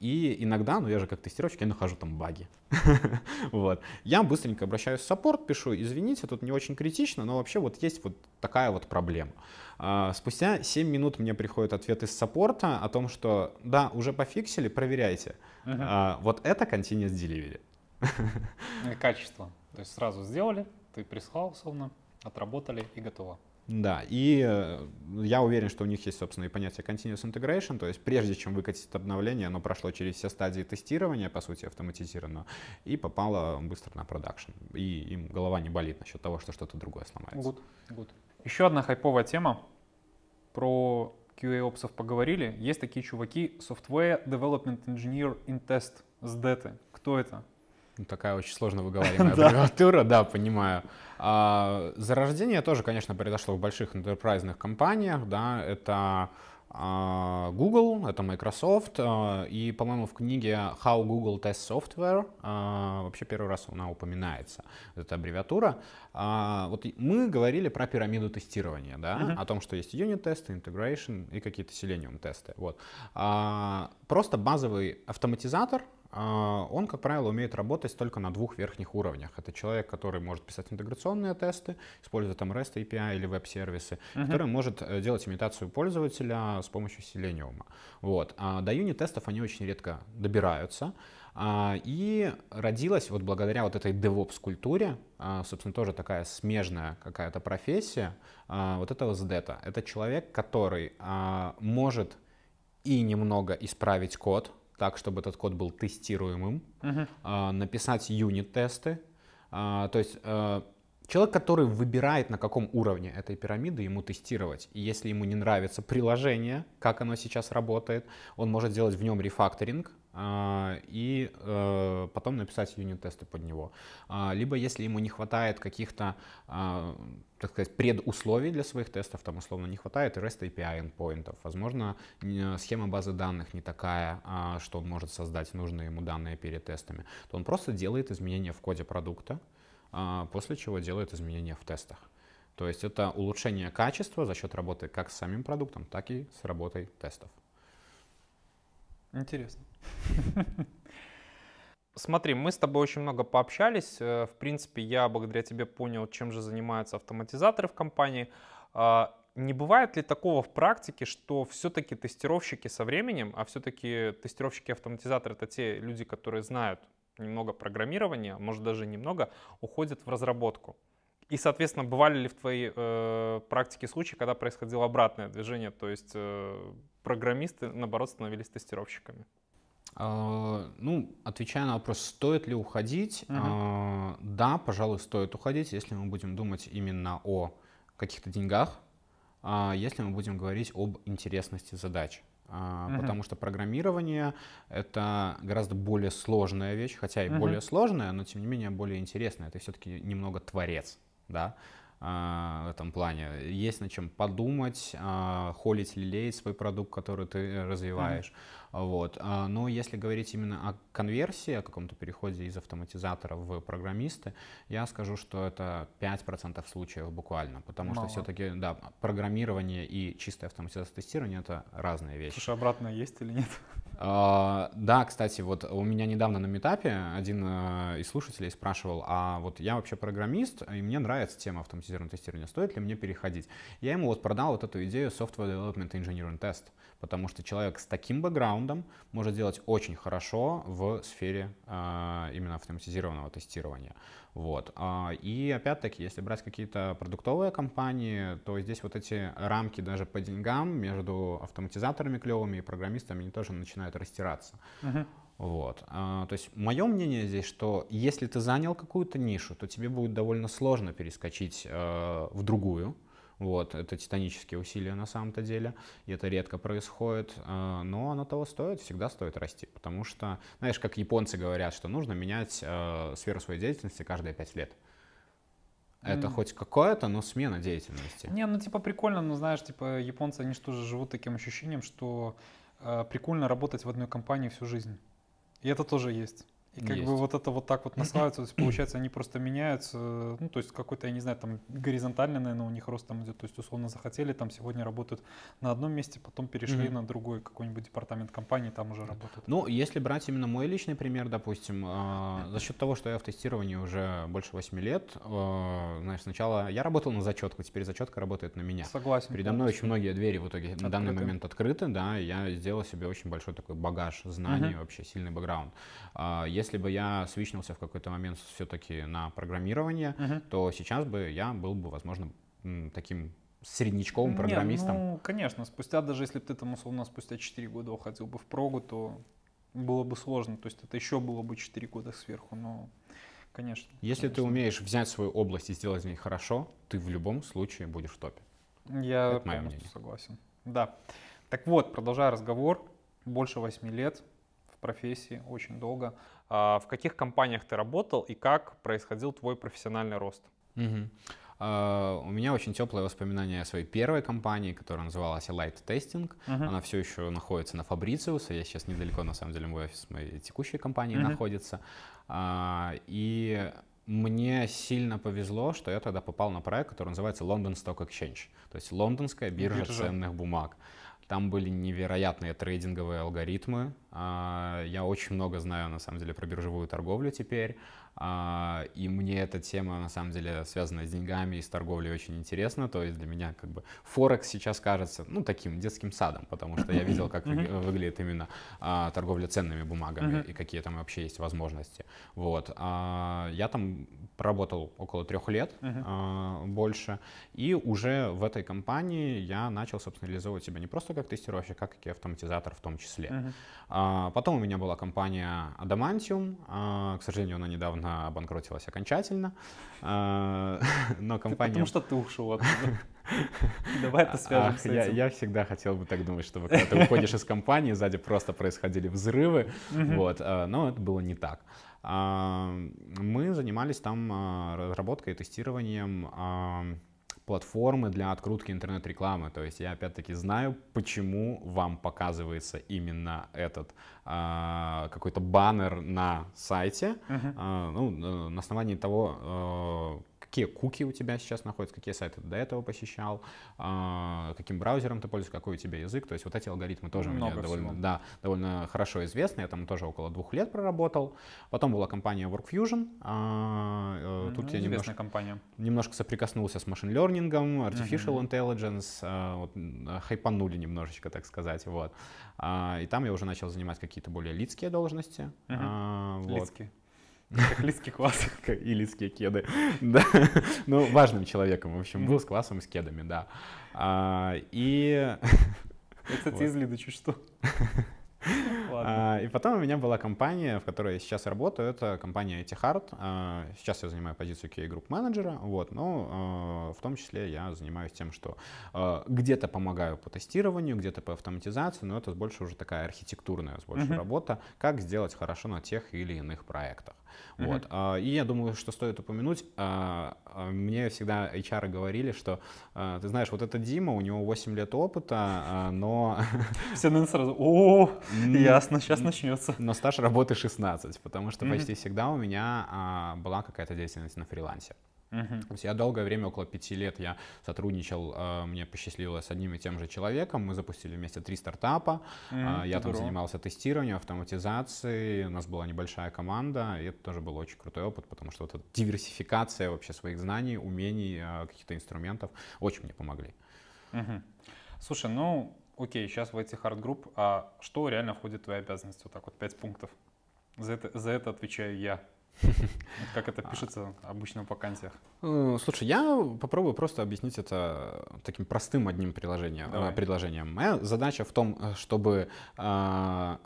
[SPEAKER 1] И иногда, ну я же как тестировщик, я нахожу там баги. вот. Я быстренько обращаюсь в саппорт, пишу, извините, тут не очень критично, но вообще вот есть вот такая вот проблема. А, спустя 7 минут мне приходит ответ из саппорта о том, что да, уже пофиксили, проверяйте. Uh-huh. вот это continuous delivery. Качество. То есть сразу сделали, ты прислал, условно, отработали и готово. Да, и э, я уверен, что у них есть, собственно, и понятие continuous integration, то есть прежде чем выкатить обновление, оно прошло через все стадии тестирования, по сути, автоматизированного, и попало быстро на продакшн. И им голова не болит насчет того, что что-то другое сломается. Good. Good. Еще одна хайповая тема. Про QA-опсов поговорили. Есть такие чуваки Software Development Engineer in Test, с SDET. Кто это? Ну, такая очень сложно выговариваемая аббревиатура, да, понимаю. А, зарождение тоже, конечно, произошло в больших интерпрайзных компаниях, да, это а, Google, это Microsoft, а, и, по-моему, в книге How Google Tests Software а, вообще первый раз она упоминается, эта аббревиатура. Вот мы говорили про пирамиду тестирования, да, uh-huh. о том, что есть юнит-тесты, integration и какие-то селениум-тесты, вот. Просто базовый автоматизатор — а, он, как правило, умеет работать только на двух верхних уровнях. Это человек, который может писать интеграционные тесты, используя там REST API или веб-сервисы, uh-huh. который может э, делать имитацию пользователя с помощью Selenium. Вот. А до юнит-тестов они очень редко добираются. А, и родилась вот благодаря вот этой DevOps-культуре, собственно, тоже такая смежная какая-то профессия, вот этого SDETA. Это человек, который может и немного исправить код, так, чтобы этот код был тестируемым, угу. написать юнит-тесты. А, то есть э, человек, который выбирает, на каком уровне этой пирамиды ему тестировать. И если ему не нравится приложение, как оно сейчас работает, он может сделать в нем рефакторинг, а, и э, потом написать юнит-тесты под него. А, либо если ему не хватает каких-то, а, так сказать, предусловий для своих тестов, там условно не хватает REST API endpoint, возможно, схема базы данных не такая, что он может создать нужные ему данные перед тестами, то он просто делает изменения в коде продукта, после чего делает изменения в тестах. То есть это улучшение качества за счет работы как с самим продуктом, так и с работой тестов. Интересно. Смотри, мы с тобой очень много пообщались. Э, в принципе, я благодаря тебе понял, чем же занимаются автоматизаторы в компании. А, не бывает ли такого в практике, что все-таки тестировщики со временем, а все-таки тестировщики-автоматизаторы это те люди, которые знают немного программирования, а может даже немного, уходят в разработку? И, соответственно, бывали ли в твоей э, практике случаи, когда происходило обратное движение, то есть э, программисты, наоборот, становились тестировщиками? А, ну, отвечая на вопрос, стоит ли уходить, Uh-huh. да, пожалуй, стоит уходить, если мы будем думать именно о каких-то деньгах, а, если мы будем говорить об интересности задач. Uh-huh. Потому что программирование это гораздо более сложная вещь, хотя и uh-huh. более сложная, но тем не менее более интересная. Ты все-таки немного творец да, а, в этом плане. Есть над чем подумать, а, холить, лелеять свой продукт, который ты э, развиваешь. Mm-hmm. Вот. А, но если говорить именно о конверсии, о каком-то переходе из автоматизатора в программисты, я скажу, что это 5% случаев буквально, потому Мало. что все-таки да, программирование и чистое автоматизация тестирования — это разные вещи. Слушай, обратно есть или нет? А, да, кстати, вот у меня недавно на метапе один э, из слушателей спрашивал, а вот я вообще программист, и мне нравится тема автоматизированного тестирования, стоит ли мне переходить? Я ему вот продал вот эту идею Software Development Engineering Test, потому что человек с таким бэкграундом может делать очень хорошо в сфере э, именно автоматизированного тестирования. Вот. А, и опять-таки, если брать какие-то продуктовые компании, то здесь вот эти рамки даже по деньгам между автоматизаторами клевыми и программистами, они тоже начинают растираться. Uh-huh. Вот. А, то есть мое мнение здесь, что если ты занял какую-то нишу, то тебе будет довольно сложно перескочить э, в другую. Вот, это титанические усилия на самом-то деле, и это редко происходит, а, но оно того стоит, всегда стоит расти, потому что, знаешь, как японцы говорят, что нужно менять а, сферу своей деятельности каждые пять лет. Это mm. хоть какое-то, но смена деятельности. Не, ну типа прикольно, но знаешь, типа японцы, они что же живут таким ощущением, что э, прикольно работать в одной компании всю жизнь. И это тоже есть. И как есть. бы вот это вот так вот наслаивается, то есть получается они просто меняются, ну то есть какой-то, я не знаю, там горизонтальный, наверное, у них рост там идет, то есть условно захотели, там сегодня работают на одном месте, потом перешли mm-hmm. на другой какой-нибудь департамент компании, там уже работают. Ну, если брать именно мой личный пример, допустим, э, за счет того, что я в тестировании уже больше 8 лет, э, знаешь, сначала я работал на зачетку, теперь зачетка работает на меня. Согласен. Передо мной очень многие двери в итоге открыты. на данный момент открыты, да, я сделал себе очень большой такой багаж знаний, mm-hmm. вообще сильный бэкграунд. Э, если бы я свичнулся в какой-то момент все-таки на программирование, угу. то сейчас бы я был бы, возможно, таким средничковым программистом. Не, ну, конечно, спустя, даже если бы ты там условно спустя 4 года уходил бы в прогу, то было бы сложно. То есть это еще было бы 4 года сверху, но конечно. Если конечно. ты умеешь взять свою область и сделать в ней хорошо, ты в любом случае будешь в топе. Я это мое мнение. согласен. Да. Так вот, продолжая разговор, больше 8 лет в профессии, очень долго. А, в каких компаниях ты работал и как происходил твой профессиональный рост? Угу. у меня очень теплое воспоминание о своей первой компании, которая называлась Light Testing. uh Она все еще находится на Фабрициусе. Я сейчас недалеко, на самом деле, мой офис моей текущей компании uh находится. А, и мне сильно повезло, что я тогда попал на проект, который называется London Stock Exchange, то есть лондонская биржа, биржа. ценных бумаг. Там были невероятные трейдинговые алгоритмы. А, я очень много знаю, на самом деле, про биржевую торговлю теперь. А, и мне эта тема, на самом деле, связанная с деньгами и с торговлей, очень интересна. То есть для меня как бы Форекс сейчас кажется, ну, таким детским садом, потому что я видел, как выглядит именно а, торговля ценными бумагами и какие там вообще есть возможности. Вот. А, я там проработал около трех лет больше, и уже в этой компании я начал, собственно, реализовывать себя не просто как тестировщик, как и автоматизатор в том числе. Потом у меня была компания Adamantium. К сожалению, она недавно она обанкротилась окончательно, а, но компания... Потому что ты ушел Давай это а, свяжем Ах, с этим. Я, я всегда хотел бы так думать, что когда ты уходишь из компании, сзади просто происходили взрывы, вот, а, но это было не так. Мы занимались там разработкой и тестированием платформы для открутки интернет-рекламы. То есть я опять-таки знаю, почему вам показывается именно этот э, какой-то баннер на сайте, uh-huh. э, ну, на основании того, э, какие куки у тебя сейчас находятся, какие сайты ты до этого посещал, а, каким браузером ты пользуешься, какой у тебя язык. То есть вот эти алгоритмы тоже Много мне довольно, да, довольно хорошо известны. Я там тоже около двух лет проработал. Потом была компания WorkFusion. А, э, тут ну, я немножко, компания. немножко соприкоснулся с машин лернингом, artificial uh-huh. intelligence, а, вот, хайпанули немножечко, так сказать. Вот. И там я уже начал занимать какие-то более лидские должности. Uh-huh. Вот. Лидские. Как лиский класс. И лиские кеды. Да. Ну, важным человеком, в общем, был с классом, с кедами, да. А, и... Я, кстати, вот. из Лиды чуть что. А, и потом у меня была компания, в которой я сейчас работаю, это компания IT а, сейчас я занимаю позицию кей групп менеджера, вот, но ну, а, в том числе я занимаюсь тем, что а, где-то помогаю по тестированию, где-то по автоматизации, но это больше уже такая архитектурная больше uh-huh. работа, как сделать хорошо на тех или иных проектах. Uh-huh. Вот. и я думаю, что стоит упомянуть, мне всегда HR говорили, что, ты знаешь, вот это Дима, у него 8 лет опыта, но... Все, сразу, о, ясно сейчас начнется. Но стаж работы 16, потому что почти всегда у меня а, была какая-то деятельность на фрилансе. Uh-huh. То есть я долгое время, около пяти лет, я сотрудничал, э, мне посчастливилось с одним и тем же человеком. Мы запустили вместе три стартапа. Mm, э, я там занимался тестированием, автоматизацией. У нас была небольшая команда, и это тоже был очень крутой опыт, потому что вот эта диверсификация вообще своих знаний, умений, каких-то инструментов очень мне помогли. Uh-huh. Слушай, ну окей, сейчас в эти хард-групп, а что реально входит в твои обязанности? Вот так вот, пять пунктов. За это, за это отвечаю я. Как это а. пишется обычно в вакансиях? Ну, слушай, я попробую просто объяснить это таким простым одним э, предложением. Моя задача в том, э, чтобы а,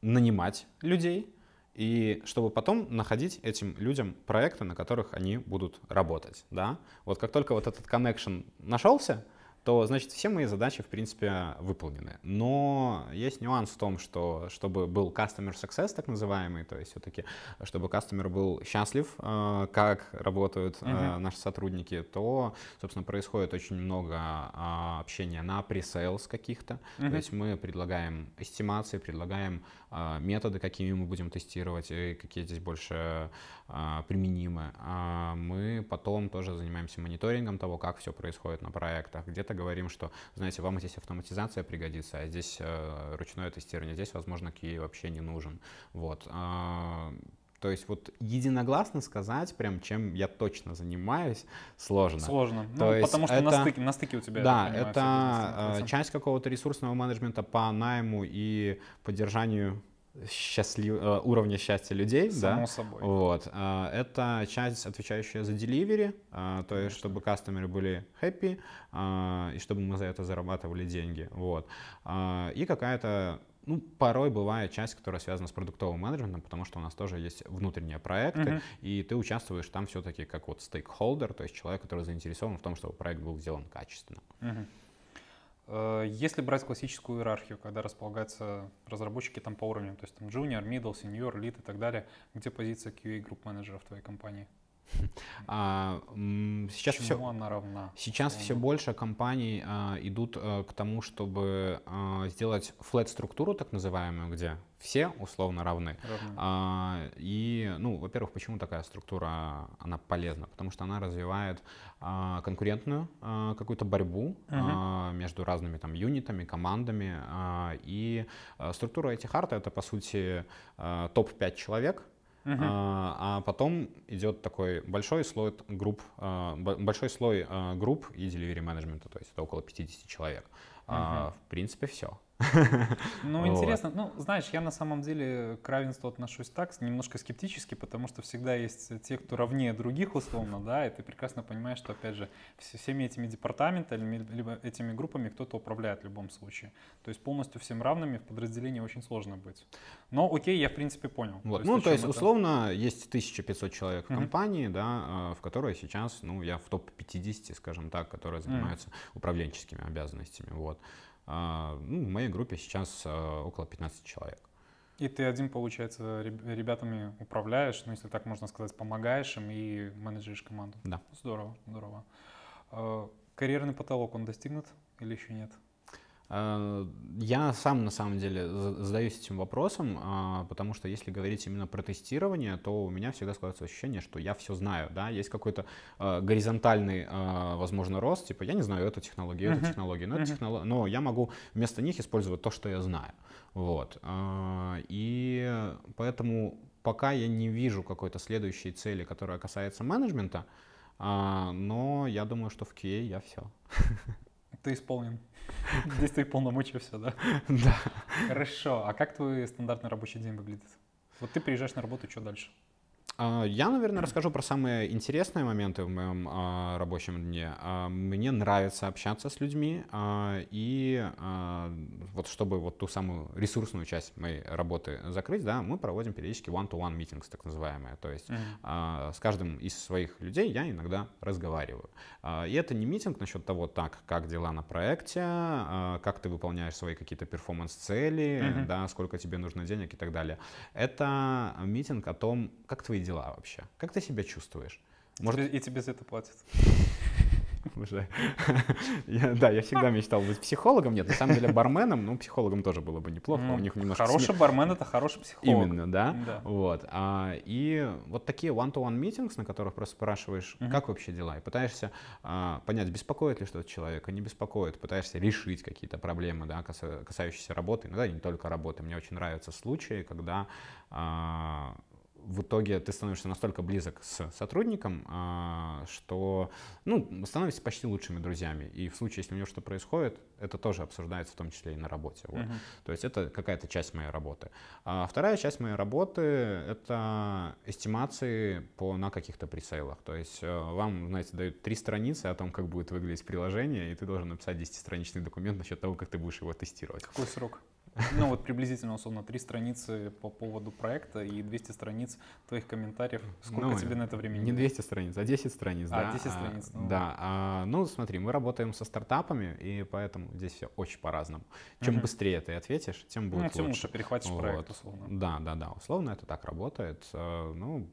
[SPEAKER 1] нанимать людей и чтобы потом находить этим людям проекты, на которых они будут работать. Да? Вот как только вот этот connection нашелся, то, значит, все мои задачи, в принципе, выполнены. Но есть нюанс в том, что чтобы был customer success, так называемый, то есть все-таки, чтобы customer был счастлив, э, как работают uh-huh. наши сотрудники, то, собственно, происходит очень много а, общения на pre-sales каких-то. Uh-huh. То есть мы предлагаем эстимации, предлагаем э, методы, какими мы будем тестировать, и какие здесь больше применимы. А мы потом тоже занимаемся мониторингом того, как все происходит на проектах, где совета говорим, что, знаете, вам здесь автоматизация пригодится, а здесь э, ручное тестирование, здесь, возможно, QA вообще не нужен. Вот. А, то есть вот единогласно сказать, прям чем я точно занимаюсь, сложно. Сложно. То ну, есть потому что это, на, стыке, на стыке у тебя. Да, понимаю, это э, часть какого-то ресурсного менеджмента по найму и поддержанию счастлив... Э, уровня счастья людей. Само да? собой. Вот. А, это часть, отвечающая за delivery, а, то есть чтобы кастомеры были happy, а, и чтобы мы за это зарабатывали деньги. Вот. И какая-то ну, порой бывает часть, которая связана с продуктовым менеджментом, потому что у нас тоже есть внутренние проекты, uh-huh. и ты участвуешь там все-таки как вот стейкхолдер, то есть человек, который заинтересован в том, чтобы проект был сделан качественно. Uh-huh. Э, если брать классическую иерархию, когда располагаются разработчики там по уровням, то есть там junior, middle, senior, lead и так далее, где позиция QA групп менеджера в твоей компании? А, сейчас все, она равна? Сейчас все больше компаний а, идут а, к тому, чтобы а, сделать флет-структуру, так называемую, где все условно равны. равны. А, и, ну, во-первых, почему такая структура, она полезна? Потому что она развивает а, конкурентную а, какую-то борьбу uh а, между разными там юнитами, командами. А, и а, структура этих арт — это, по сути, а, э, топ-5 человек — Uh-huh. А, а потом идет такой большой слой групп, а, большой слой а, групп и delivery менеджмента, то есть это около 50 человек. Uh-huh. А, в принципе, все. Ну, интересно. Ну, знаешь, я на самом деле к равенству отношусь так, немножко скептически, потому что всегда есть э, те, кто равнее других, условно, да, и ты прекрасно понимаешь, что, опять же, всеми этими департаментами, либо этими группами кто-то управляет в любом случае. То есть полностью всем равными в подразделении очень сложно быть. Но окей, я, в принципе, понял. Вот. То есть, ну, то есть, это... условно, есть 1500 человек в mm-hmm. компании, да, а, в которой сейчас, ну, я в топ-50, скажем так, которые занимаются mm-hmm. управленческими обязанностями, вот. А, ну, в моей группе сейчас а, около 15 человек. И ты один, получается, ребятами управляешь, ну, если так можно сказать, помогаешь им и менеджеришь команду. Да. Здорово, здорово. А, карьерный потолок, он достигнут или еще нет? Э, я сам на самом деле задаюсь этим вопросом, а, потому что если говорить именно про тестирование, то у меня всегда складывается ощущение, что я все знаю, да, есть какой-то э, горизонтальный, э, возможно, рост, типа я не знаю эту технологию, эту uh-huh. технологию, но, uh-huh. технолог... но я могу вместо них использовать то, что я знаю, вот, а, и поэтому пока я не вижу какой-то следующей цели, которая касается менеджмента, а, но я думаю, что в QA я все. Ты исполнен. Здесь ты полномочия все, да? Да. Хорошо. А как твой стандартный рабочий день выглядит? Вот ты приезжаешь на работу, что дальше? А, я, наверное, расскажу про самые интересные моменты в моем а, рабочем дне. А, мне нравится общаться с людьми, и вот чтобы вот ту самую ресурсную часть моей работы закрыть, да, мы проводим периодически one-to-one meetings, так называемые. То есть с каждым из своих людей я иногда разговариваю. И это не митинг насчет того, так, как дела на проекте, как ты выполняешь свои какие-то перформанс-цели, mm-hmm. да, сколько тебе нужно денег и так далее. Это митинг о том, как твои дела дела вообще? Как ты себя чувствуешь? Может... И тебе, за это платят. Уже. я, да, я всегда мечтал быть психологом. Нет, на самом деле барменом, ну, психологом тоже было бы неплохо. Mm. У них немножко хороший сне... бармен — это хороший психолог. Именно, да. да. Вот. А, и вот такие one-to-one meetings, на которых просто спрашиваешь, mm-hmm. как вообще дела, и пытаешься а, понять, беспокоит ли что-то человека, не беспокоит, пытаешься решить какие-то проблемы, да, касающиеся работы, иногда не только работы. Мне очень нравятся случаи, когда а, в итоге ты становишься настолько близок с сотрудником, а, что ну, становишься почти лучшими друзьями. И в случае, если у него что происходит, это тоже обсуждается в том числе и на работе. Вот. Uh-huh. То есть это какая-то часть моей работы. А вторая часть моей работы — это эстимации по, на каких-то пресейлах. То есть э, вам, знаете, дают три страницы о том, как будет выглядеть приложение, и ты должен написать 10-страничный документ насчет того, как ты будешь его тестировать. Какой срок? Ну вот приблизительно, условно, три страницы по поводу проекта и 200 страниц твоих комментариев. Ну Сколько ну, тебе на это времени? Не 200 страниц, а 10 страниц. А, да? 10 а, страниц. Ну. Да. А, ну смотри, мы работаем со стартапами, и поэтому здесь все очень по-разному. Чем угу. быстрее ты ответишь, тем ну, будет ну, тем лучше. лучше перехватишь вот. проект, условно. Да, да, да. Условно это так работает. Э, ну,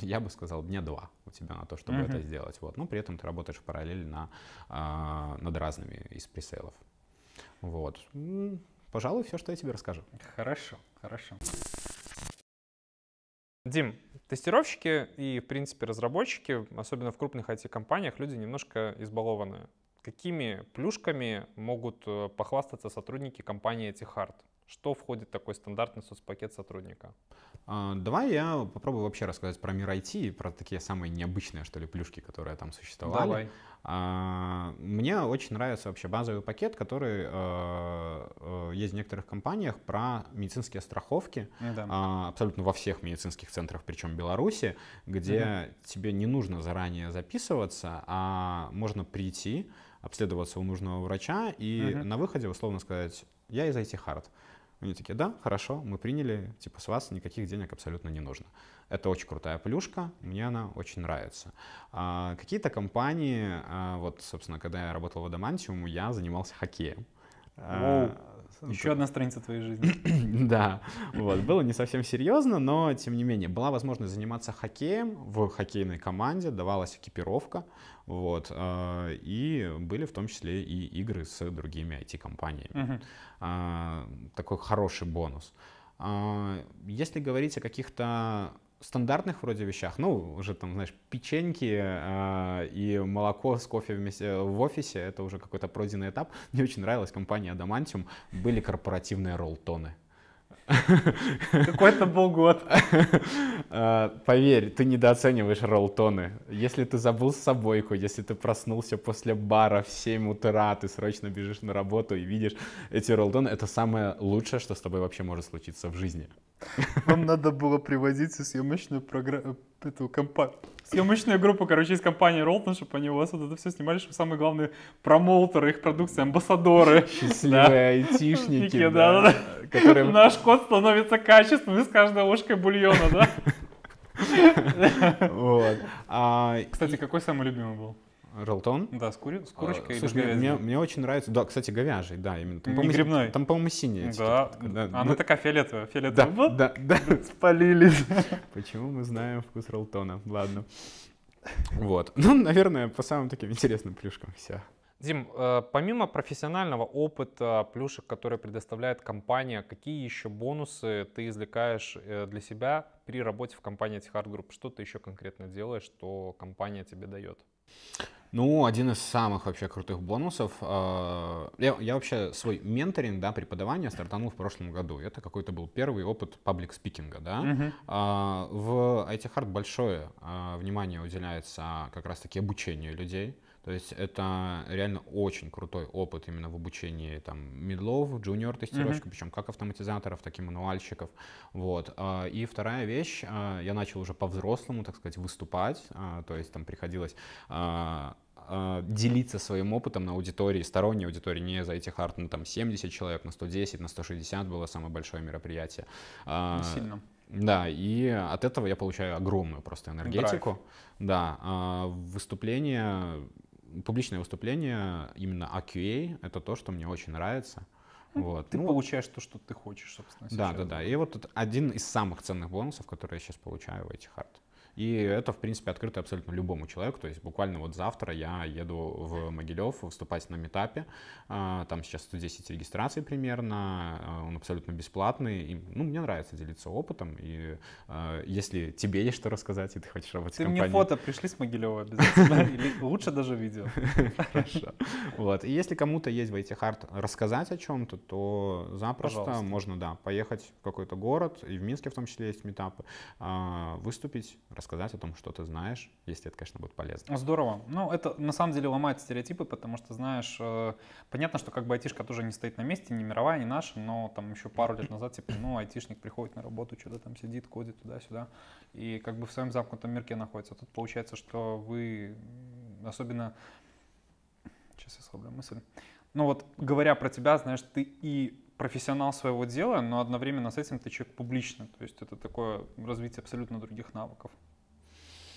[SPEAKER 1] я бы сказал, дня два у тебя на то, чтобы угу. это сделать. Вот. Но ну, при этом ты работаешь параллельно а, над разными из пресейлов. Вот. Пожалуй, все, что я тебе расскажу. Хорошо, хорошо. Дим, тестировщики и, в принципе, разработчики, особенно в крупных IT-компаниях, люди немножко избалованы. Какими плюшками могут э, похвастаться сотрудники компании IT что входит в такой стандартный соцпакет сотрудника? А, давай я попробую вообще рассказать про мир IT и про такие самые необычные, что ли, плюшки, которые там существовали. Давай. А, мне очень нравится вообще базовый пакет, который э, э, есть в некоторых компаниях про медицинские страховки. Ну да. А, абсолютно во всех медицинских центрах, причем в Беларуси, где угу. тебе не нужно заранее записываться, а можно прийти, обследоваться у нужного врача и угу. на выходе, условно сказать, я из IT-хард. Они такие, да, хорошо, мы приняли, типа с вас никаких денег абсолютно не нужно. Это очень крутая плюшка, мне она очень нравится. А, какие-то компании, а, вот, собственно, когда я работал в Адамантиум, я занимался хоккеем. Wow. А, еще одна страница твоей жизни. да, вот. Было не совсем серьезно, но тем не менее была возможность заниматься хоккеем в хоккейной команде, давалась экипировка, вот. Э, и были в том числе и игры с другими IT-компаниями. А, такой хороший бонус. А, если говорить о каких-то стандартных вроде вещах, ну, уже там, знаешь, печеньки э, и молоко с кофе вместе, э, в офисе, это уже какой-то пройденный этап. Мне очень нравилась компания Адамантиум, были корпоративные роллтоны. Какой то был год. А, поверь, ты недооцениваешь роллтоны. Если ты забыл с собойку, если ты проснулся после бара в 7 утра, ты срочно бежишь на работу и видишь эти роллтоны, это самое лучшее, что с тобой вообще может случиться в жизни. Вам надо было привозить съемочную программу, э, эту компанию. Съемочную группу, короче, из компании Ролтон, чтобы они у вас вот это все снимали, чтобы самые главные промоутеры их продукции, амбассадоры. Счастливые да. айтишники, да. Наш код становится качественным с каждой ложкой бульона, да? Вот. А, Кстати, какой самый любимый был? Ролтон? Да, с, кури... с курочкой. А, слушай, мне, мне, очень нравится. Да, кстати, говяжий, да, именно. Там, по грибной. Там, по-моему, синяя. Да, да. Она ну... такая фиолетовая. Фиолетовая. Да, да, да. Спалили. Почему мы знаем вкус Ролтона? Ладно. Вот. Ну, наверное, по самым таким интересным плюшкам вся. Дим, э, помимо профессионального опыта, плюшек, которые предоставляет компания, какие еще бонусы ты извлекаешь э, для себя при работе в компании Tech Group? Что ты еще конкретно делаешь, что компания тебе дает? Ну, один из самых вообще крутых бонусов. Э, я, я вообще свой менторинг, да, преподавание стартанул в прошлом году. Это какой-то был первый опыт паблик спикинга, да. Угу. В IT а Hard большое а, внимание уделяется как раз-таки обучению людей. То есть это реально очень крутой опыт именно в обучении там медлов, джуниор-тестировщиков, mm-hmm. причем как автоматизаторов, так и мануальщиков. Вот. А, и вторая вещь, а, я начал уже по-взрослому, так сказать, выступать, а, то есть там приходилось делиться своим опытом на аудитории, сторонней аудитории, не за этих арт, ну там 70 человек, на 110, на 160 было самое большое мероприятие. Сильно. Да, и от этого я получаю огромную просто энергетику. Драйв. Да, выступление публичное выступление, именно AQA, а это то, что мне очень нравится. Вот. Ты ну, получаешь то, что ты хочешь, собственно. Да, да, да. И вот один из самых ценных бонусов, которые я сейчас получаю в этих арт. И это, в принципе, открыто абсолютно любому человеку. То есть буквально вот завтра я еду в Могилев выступать на метапе. А, там сейчас 110 регистраций примерно. А, он абсолютно бесплатный. И, ну, мне нравится делиться опытом. И а, если тебе есть что рассказать, и ты хочешь работать ты в компании... Ты мне фото пришли с Могилева обязательно. лучше даже видео. Хорошо. Вот. И если кому-то есть в этих арт рассказать о чем-то, то запросто можно, да, поехать в какой-то город, и в Минске в том числе есть метапы, выступить, рассказать рассказать о том, что ты знаешь, если это, конечно, будет полезно. Здорово. Ну, это на самом деле ломает стереотипы, потому что, знаешь, э, понятно, что как бы айтишка тоже не стоит на месте, не мировая, не наша, но там еще пару лет назад, типа, ну, айтишник приходит на работу, что-то там сидит, кодит туда-сюда, и как бы в своем замкнутом мирке находится. Тут получается, что вы особенно... Сейчас я слаблю мысль. Ну вот, говоря про тебя, знаешь, ты и профессионал своего дела, но одновременно с этим ты человек публичный. То есть это такое развитие абсолютно других навыков.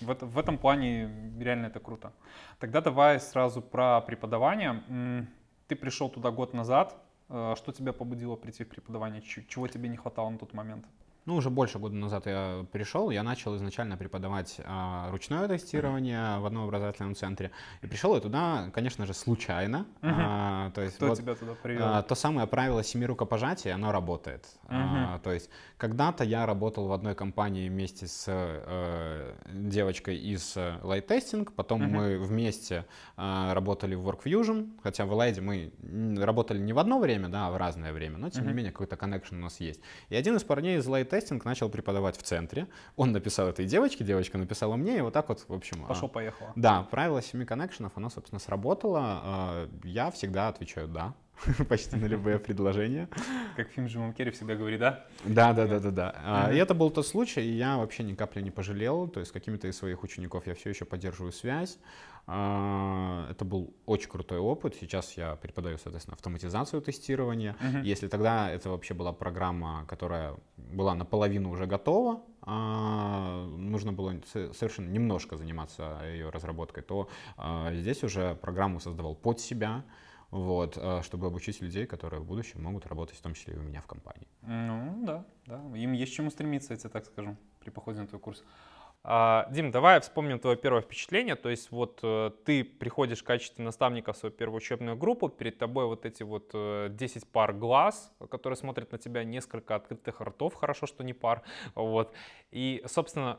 [SPEAKER 1] В, в этом плане реально это круто. Тогда давай сразу про преподавание. Ты пришел туда год назад. Э, что тебя побудило прийти в преподавание? Чего тебе не хватало на тот момент? Ну, уже больше года назад я пришел, я начал изначально преподавать а, ручное тестирование uh-huh. в одном образовательном центре. И пришел я туда, конечно же, случайно. Uh-huh. А, то есть Кто вот, тебя туда привел? А, то самое правило семи рукопожатий, оно работает. Uh-huh. А, то есть когда-то я работал в одной компании вместе с э, девочкой из Light э, Testing, потом uh-huh. мы вместе э, работали в WorkFusion, хотя в Light мы работали не в одно время, да, а в разное время, но тем uh-huh. не менее какой-то коннекшн у нас есть. И один из парней из Light тестинг начал преподавать в центре. Он написал этой девочке, девочка написала мне, и вот так вот, в общем... А, пошел поехал. Да, правило семи коннекшенов, оно, собственно, сработало. А, я всегда отвечаю «да» почти на любые предложения. Как фильм Джимом Керри всегда говорит, да? Да, да, да, да, да. А, и это был тот случай, и я вообще ни капли не пожалел. То есть с какими-то из своих учеников я все еще поддерживаю связь. А, это был очень крутой опыт. Сейчас я преподаю, соответственно, автоматизацию тестирования. Если тогда это вообще была программа, которая была наполовину уже готова, а, нужно было совершенно немножко заниматься ее разработкой, то здесь уже программу создавал под себя вот, э, чтобы обучить людей, которые в будущем могут работать в том числе и у меня в компании. Ну да, да, им есть чему стремиться, я тебе так скажу, при походе на твой курс. А, Дим, давай вспомним твое первое впечатление. То есть вот э, ты приходишь в качестве наставника в свою первую учебную группу, перед тобой вот эти вот 10 э, пар глаз, которые смотрят на тебя несколько открытых ртов, хорошо, что не пар. Вот. И, собственно,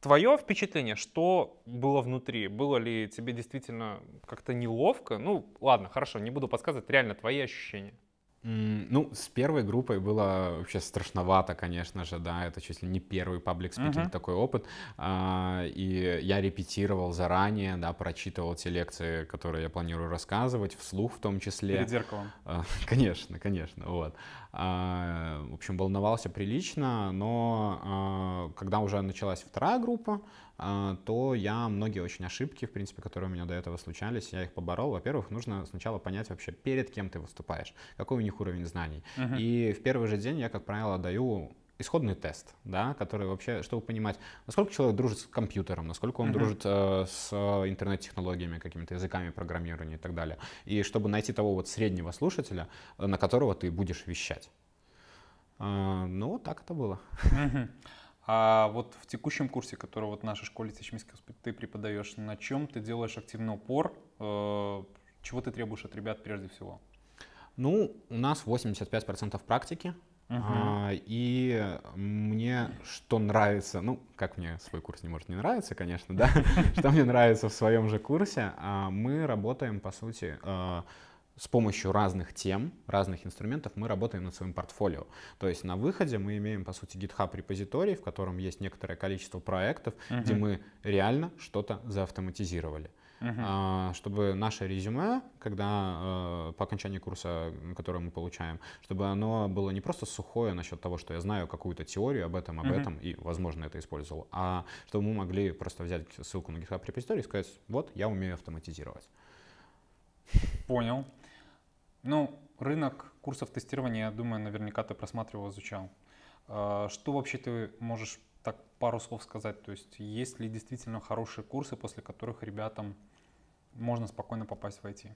[SPEAKER 1] Твое впечатление, что было внутри? Было ли тебе действительно как-то неловко? Ну, ладно, хорошо, не буду подсказывать, реально твои ощущения. Ну, с первой группой было вообще страшновато, конечно же, да, это чуть ли не первый паблик спикинг uh-huh. такой опыт, а, и я репетировал заранее, да, прочитывал те лекции, которые я планирую рассказывать, вслух в том числе. Перед зеркалом. А, конечно, конечно, вот. А, в общем, волновался прилично, но когда уже началась вторая группа, а, то я многие очень ошибки, в принципе, которые у меня до этого случались, я их поборол. Во-первых, нужно сначала понять вообще, перед кем ты выступаешь, какой у них уровень знаний. Uh-huh. И в первый же день я, как правило, даю исходный тест, да, который вообще, чтобы понимать, насколько человек дружит с компьютером, насколько он uh-huh. дружит э, с э, интернет-технологиями, какими-то языками программирования и так далее. И чтобы найти того вот среднего слушателя, э, на которого ты будешь вещать. Э, ну, так это было. Uh-huh. А вот в текущем курсе, который вот в нашей школе Течминских ты преподаешь, на чем ты делаешь активный упор? Э, чего ты требуешь от ребят прежде всего? Ну, у нас 85% практики, Uh-huh. и мне что нравится, ну, как мне свой курс не может не нравиться, конечно, да, что мне нравится в своем же курсе, а мы работаем, по сути, э, с помощью разных тем, разных инструментов мы работаем над своим портфолио. То есть на выходе мы имеем, по сути, GitHub репозиторий, в котором есть некоторое количество проектов, uh-huh. где мы реально что-то заавтоматизировали.
[SPEAKER 2] Uh-huh.
[SPEAKER 1] чтобы наше резюме, когда э, по окончании курса, который мы получаем, чтобы оно было не просто сухое насчет того, что я знаю какую-то теорию об этом, об uh-huh. этом и, возможно, это использовал, а чтобы мы могли просто взять ссылку на GitHub репозиторий и сказать, вот, я умею автоматизировать. Понял. Ну, рынок курсов тестирования, я думаю, наверняка ты просматривал, изучал. А, что вообще ты можешь так пару слов сказать? То есть есть ли действительно хорошие курсы, после которых ребятам можно спокойно попасть в IT?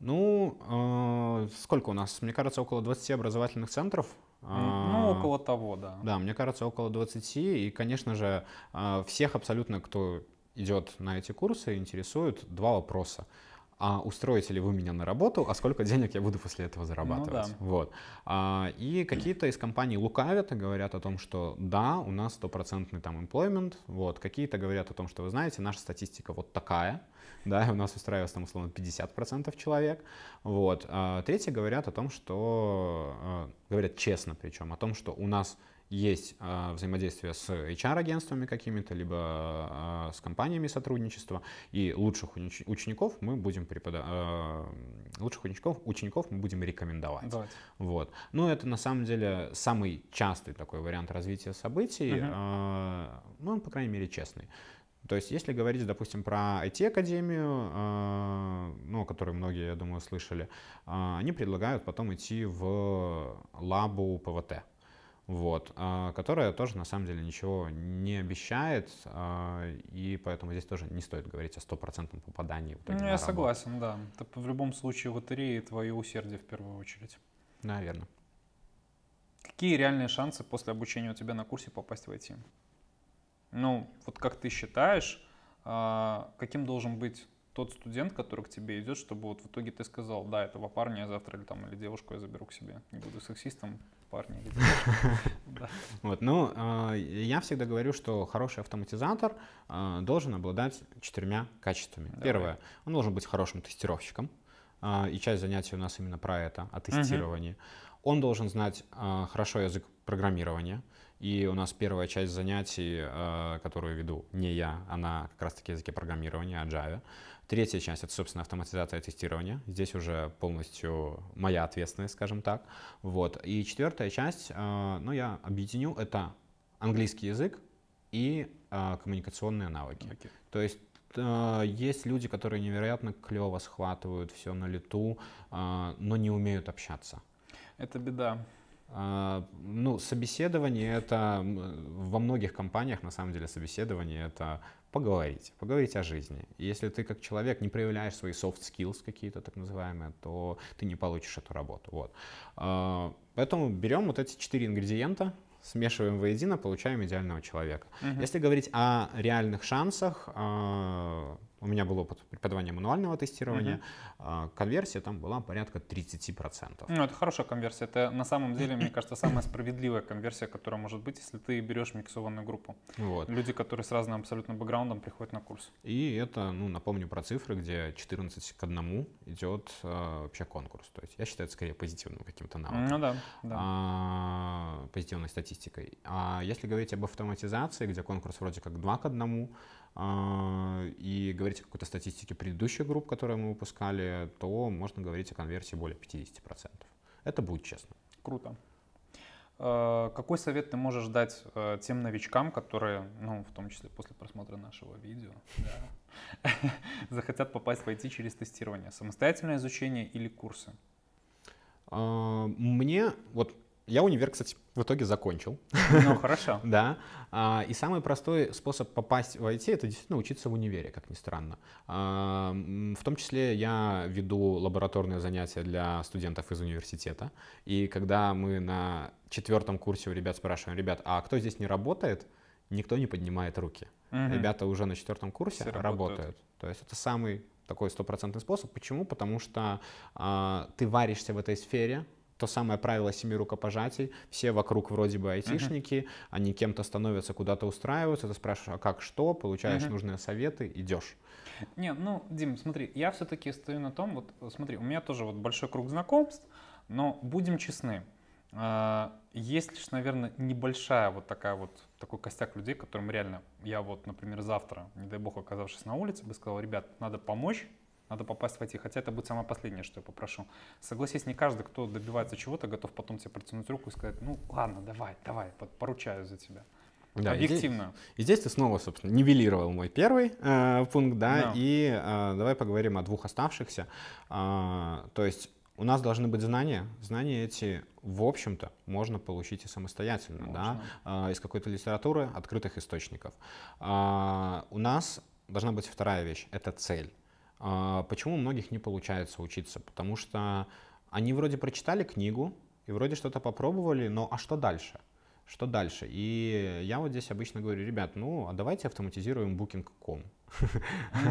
[SPEAKER 1] Ну, а, сколько у нас? Мне кажется, около 20 образовательных центров а, ну, около того, да. Да, мне кажется, около 20. И, конечно же, всех абсолютно, кто идет на эти курсы, интересуют два вопроса а устроите ли вы меня на работу, а сколько денег я буду после этого ну зарабатывать. Ну, да. вот. а, и какие-то из компаний лукавят и говорят о том, что да, у нас стопроцентный там employment, вот. какие-то говорят о том, что вы знаете, наша статистика вот такая, да, у нас устраивается там условно 50% человек, вот. А, третьи говорят о том, что, а, говорят честно причем, о том, что у нас есть э, взаимодействие с HR-агентствами какими-то, либо э, с компаниями сотрудничества, и лучших уч- учеников мы будем препода... э, лучших учеников, учеников мы будем рекомендовать. Давайте. Вот. Ну, это на самом деле самый частый такой вариант развития событий, угу. э, ну, он, по крайней мере, честный. То есть, если говорить, допустим, про IT-академию, э, ну, которую многие, я думаю, слышали, э, они предлагают потом идти в лабу ПВТ вот, а, которая тоже на самом деле ничего не обещает, а, и поэтому здесь тоже не стоит говорить о стопроцентном попадании. В итоге ну, я согласен, да. Это в любом случае и твое усердие в первую очередь. Наверное. Какие реальные шансы после обучения у тебя на курсе попасть в IT? Ну, вот как ты считаешь, а, каким должен быть тот студент, который к тебе идет, чтобы вот в итоге ты сказал, да, этого парня я завтра или, там, или девушку я заберу к себе, не буду сексистом, парня Вот, ну, а, я всегда говорю, что хороший автоматизатор а, должен обладать четырьмя качествами. Первое, он должен быть хорошим тестировщиком, а, и часть занятий у нас именно про это, о тестировании. Он должен знать хорошо язык программирования, и у нас первая часть занятий, э, которую веду не я, она как раз-таки языке программирования, а Java. Третья часть — это, собственно, автоматизация тестирования. Здесь уже полностью моя ответственность, скажем так. Вот. И четвертая часть, э, ну, я объединю, это английский язык и э, коммуникационные навыки. Okay. То есть есть люди, которые невероятно клево схватывают все на лету, но не умеют общаться. Это беда. А, ну, собеседование это во многих компаниях, на самом деле, собеседование это поговорить, поговорить о жизни. И если ты как человек не проявляешь свои soft skills какие-то так называемые, то ты не получишь эту работу. Вот. А, поэтому берем вот эти четыре ингредиента, смешиваем воедино, получаем идеального человека. Угу. Если говорить о реальных шансах, а, у меня был опыт преподавания мануального тестирования. Угу. Конверсия там была порядка 30%. Ну, это хорошая конверсия. Это на самом деле, мне кажется, самая справедливая конверсия, которая может быть, если ты берешь миксованную группу. Вот. Люди, которые с разным абсолютно бэкграундом приходят на курс. И это, ну, напомню про цифры, где 14 к 1 идет э, вообще конкурс. То есть я считаю это скорее позитивным каким-то навыком. Ну да, да. А, позитивной статистикой. А если говорить об автоматизации, где конкурс вроде как 2 к 1, а, и говорить о какой-то статистике предыдущих групп, которые мы выпускали, то можно говорить о конверсии более 50%. Это будет честно. Круто. А, какой совет ты можешь дать э, тем новичкам, которые, ну, в том числе после просмотра нашего видео, захотят попасть в IT через тестирование? Самостоятельное изучение или курсы? А, мне, вот я универ, кстати, в итоге закончил. Ну, хорошо. Да. А, и самый простой способ попасть в IT — это действительно учиться в универе, как ни странно. А, в том числе я веду лабораторные занятия для студентов из университета. И когда мы на четвертом курсе у ребят спрашиваем, ребят, а кто здесь не работает, никто не поднимает руки. Угу. Ребята уже на четвертом курсе работают. работают. То есть это самый такой стопроцентный способ. Почему? Потому что а, ты варишься в этой сфере, то самое правило семи рукопожатий, все вокруг вроде бы айтишники, uh-huh. они кем-то становятся, куда-то устраиваются, ты спрашиваешь, а как что, получаешь uh-huh. нужные советы, идешь. Не, ну, Дим, смотри, я все-таки стою на том, вот смотри, у меня тоже вот большой круг знакомств, но будем честны, а, есть лишь, наверное, небольшая вот такая вот такой костяк людей, которым реально я вот, например, завтра, не дай бог, оказавшись на улице, бы сказал, ребят, надо помочь, надо попасть в IT, хотя это будет самое последнее, что я попрошу. Согласись, не каждый, кто добивается чего-то, готов потом тебе протянуть руку и сказать, ну ладно, давай, давай, поручаю за тебя.
[SPEAKER 2] Да, Объективно. И здесь,
[SPEAKER 1] и здесь ты снова, собственно, нивелировал мой первый э, пункт, да, да. и э, давай поговорим о двух оставшихся. Э, то есть у нас должны быть знания. Знания эти, в общем-то, можно получить и самостоятельно, можно. да, э, из какой-то литературы, открытых источников. Э, у нас должна быть вторая вещь — это цель. А почему у многих не получается учиться? Потому что они вроде прочитали книгу и вроде что-то попробовали, но а что дальше? Что дальше? И я вот здесь обычно говорю, ребят, ну, а давайте автоматизируем Booking.com.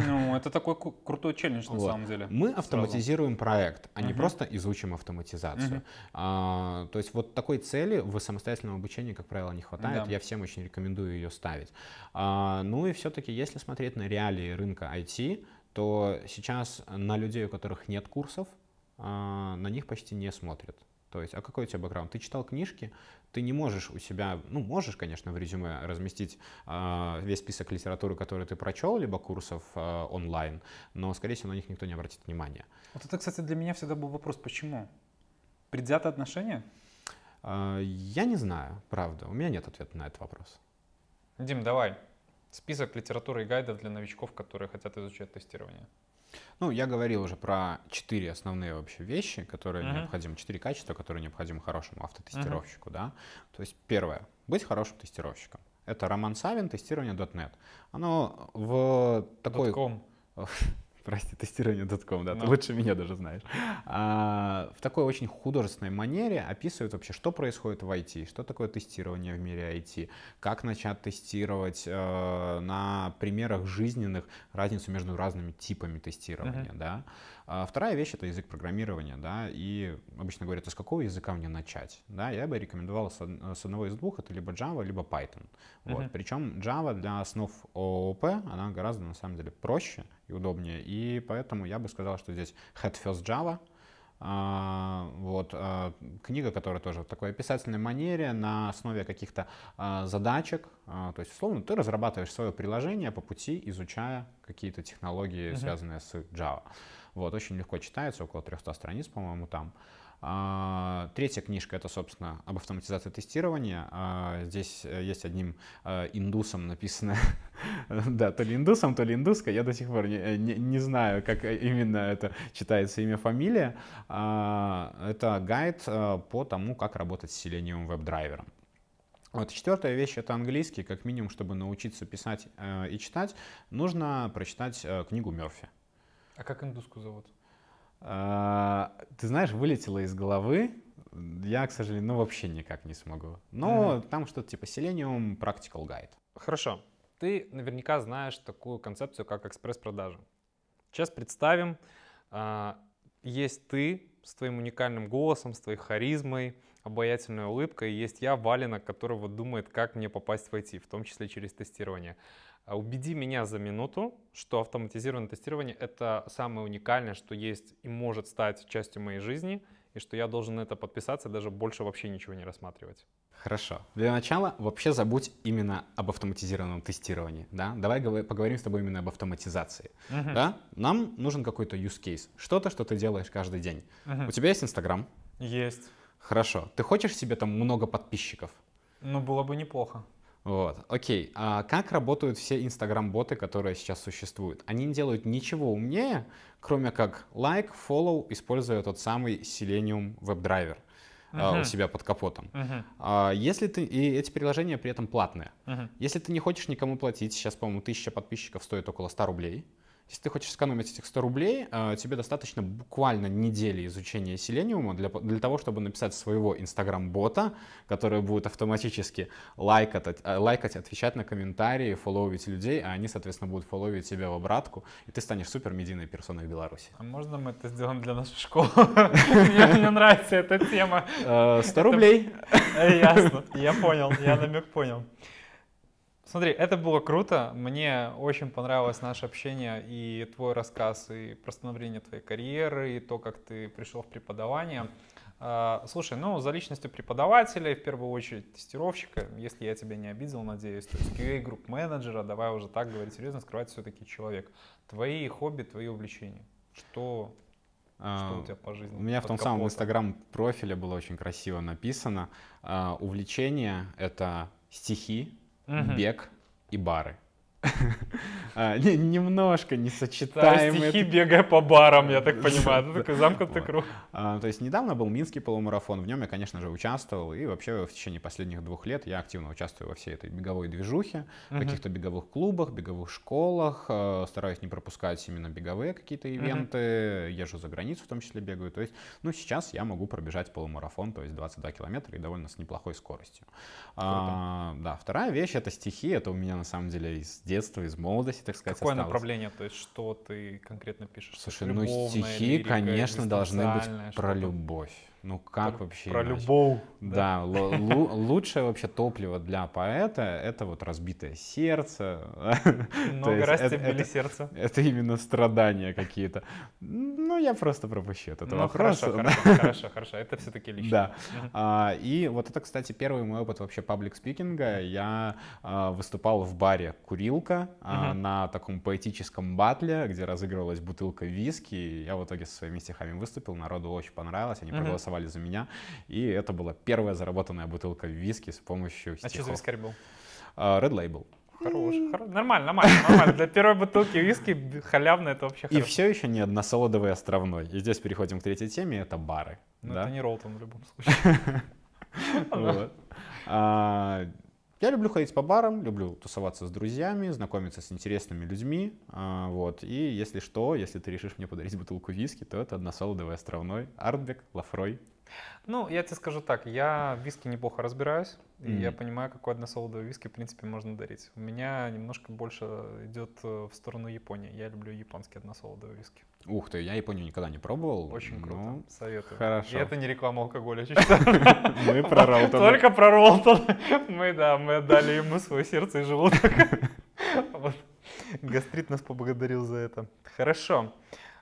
[SPEAKER 1] Ну, это такой крутой челлендж на вот. самом деле. Мы автоматизируем Сразу. проект, а угу. не просто изучим автоматизацию. Угу. А, то есть вот такой цели в самостоятельном обучении, как правило, не хватает. Да. Я всем очень рекомендую ее ставить. А, ну и все-таки, если смотреть на реалии рынка IT, то сейчас на людей, у которых нет курсов, а, на них почти не смотрят. То есть, а какой у тебя бэкграунд? Ты читал книжки, ты не можешь у себя, ну, можешь, конечно, в резюме разместить э, весь список литературы, которую ты прочел, либо курсов э, онлайн, но, скорее всего, на них никто не обратит внимания. Вот это, кстати, для меня всегда был вопрос, почему? Предвзятое отношение? Э, я не знаю, правда, у меня нет ответа на этот вопрос. Дим, давай, Список литературы и гайдов для новичков, которые хотят изучать тестирование. Ну, я говорил уже про четыре основные вообще вещи, которые uh-huh. необходимы, четыре качества, которые необходимы хорошему автотестировщику, uh-huh. да. То есть первое, быть хорошим тестировщиком. Это Роман Савин, тестирование .NET. Оно в такой... .com. прости, тестирование.com, да, ты ну. лучше меня даже знаешь. А, в такой очень художественной манере описывают вообще, что происходит в IT, что такое тестирование в мире IT, как начать тестировать э, на примерах жизненных разницу между разными типами тестирования, uh-huh. да. А вторая вещь — это язык программирования, да, и обычно говорят, а с какого языка мне начать, да, я бы рекомендовал с, одного из двух, это либо Java, либо Python, uh-huh. вот, причем Java для основ ООП, она гораздо, на самом деле, проще и удобнее, и поэтому я бы сказал, что здесь Head First Java а, — вот, а, книга, которая тоже в такой описательной манере, на основе каких-то а, задачек. То есть, условно, ты разрабатываешь свое приложение по пути, изучая какие-то технологии, uh-huh. связанные с Java. Вот, очень легко читается, около 300 страниц, по-моему, там. А, третья книжка — это, собственно, об автоматизации тестирования. А, здесь э, есть одним э, индусом написано, да, то ли индусом, то ли индуска, я до сих пор не, не, не знаю, как э, именно это читается имя, фамилия. А, это гайд по тому, как работать с Selenium WebDriver. Вот четвертая вещь это английский, как минимум, чтобы научиться писать и читать, нужно прочитать книгу Мерфи. А как индуску зовут? А, ты знаешь, вылетело из головы. Я, к сожалению, ну, вообще никак не смогу. Но mm-hmm. там что-то типа Selenium Practical Guide. Хорошо. Ты наверняка знаешь такую концепцию, как экспресс-продажи. Сейчас представим, а, есть ты с твоим уникальным голосом, с твоей харизмой, обаятельной улыбкой, есть я, Валина, которого думает, как мне попасть в IT, в том числе через тестирование. А убеди меня за минуту, что автоматизированное тестирование — это самое уникальное, что есть и может стать частью моей жизни, и что я должен на это подписаться, даже больше вообще ничего не рассматривать. Хорошо. Для начала вообще забудь именно об автоматизированном тестировании. Да? Давай поговорим с тобой именно об автоматизации. Uh-huh. Да? Нам нужен какой-то use case. Что-то, что ты делаешь каждый день. Uh-huh. У тебя есть Инстаграм? Есть. Хорошо. Ты хочешь себе там много подписчиков? Ну, было бы неплохо. Вот, окей. А как работают все инстаграм-боты, которые сейчас существуют? Они не делают ничего умнее, кроме как лайк, like, follow, используя тот самый Selenium WebDriver uh-huh. А, у себя под капотом. Uh-huh. Если ты и эти приложения при этом платные. Uh-huh. Если ты не хочешь никому платить, сейчас, по-моему, тысяча подписчиков стоит около 100 рублей. Если ты хочешь сэкономить этих 100 рублей, э, тебе достаточно буквально недели изучения Селениума для, для того, чтобы написать своего Инстаграм-бота, который будет автоматически лайкать, э, лайкать, отвечать на комментарии, фолловить людей, а они, соответственно, будут фолловить тебя в обратку, и ты станешь супер медийной персоной в Беларуси. А можно мы это сделаем для нашей школы? Мне нравится эта тема. 100 э, рублей. Ясно, я понял, я намек понял. Смотри, это было круто. Мне очень понравилось наше общение и твой рассказ, и про становление твоей карьеры, и то, как ты пришел в преподавание. А, слушай, ну, за личностью преподавателя, в первую очередь тестировщика, если я тебя не обидел, надеюсь, то есть групп менеджера, давай уже так говорить серьезно, скрывать все-таки человек. Твои хобби, твои увлечения. Что, а, что у тебя по жизни? У меня в том самом Инстаграм профиле было очень красиво написано. А, увлечение — это стихи, угу. бег и бары. А, не, немножко несочетаемые. А, стихи бегая по барам, я так понимаю. это ну, такой замкнутый круг. А, то есть недавно был Минский полумарафон, в нем я, конечно же, участвовал. И вообще в течение последних двух лет я активно участвую во всей этой беговой движухе, в каких-то беговых клубах, беговых школах. Э, стараюсь не пропускать именно беговые какие-то ивенты. Езжу за границу, в том числе бегаю. То есть, ну, сейчас я могу пробежать полумарафон, то есть 22 километра и довольно с неплохой скоростью. А, да, вторая вещь — это стихи. Это у меня, на самом деле, из детства, из молодости, так сказать, Какое осталось. направление, то есть что ты конкретно пишешь? Слушай, ну стихи, лирика, конечно, должны быть про любовь. Ну как про, вообще? Про любовь. Да, да лучшее вообще топливо для поэта это вот разбитое сердце. Много раз это, тебе это, сердце. Это именно страдания какие-то. Ну я просто пропущу этот ну, вопрос. Хорошо, хорошо, хорошо, Это все-таки лично. Да. А, и вот это, кстати, первый мой опыт вообще паблик-спикинга. Я а, выступал в баре «Курилка» а, на таком поэтическом батле, где разыгрывалась бутылка виски. я в итоге со своими стихами выступил, народу очень понравилось, они проголосовали проголосовали за меня. И это была первая заработанная бутылка виски с помощью а стихов. А что за вискарь был? А, Red Label. Хорош, хорош. Нормально, нормально, нормально. Для первой бутылки виски халявно это вообще хорошо. И все еще не односолодовый островной. И здесь переходим к третьей теме, это бары. Ну да? это не Ролтон в любом случае. А, я люблю ходить по барам, люблю тусоваться с друзьями, знакомиться с интересными людьми. А, вот. И если что, если ты решишь мне подарить бутылку виски, то это односолодовый островной Артбек Лафрой ну, я тебе скажу так, я в виски неплохо разбираюсь, mm-hmm. и я понимаю, какой односолодовый виски, в принципе, можно дарить. У меня немножко больше идет э, в сторону Японии. Я люблю японские односолодовые виски. Ух ты, я Японию никогда не пробовал. Очень круто, ну, советую. Хорошо. И это не реклама алкоголя, Мы про Ролтон. Только про Ролтон. Мы, да, мы отдали ему свое сердце и желудок. Гастрит нас поблагодарил за это. Хорошо.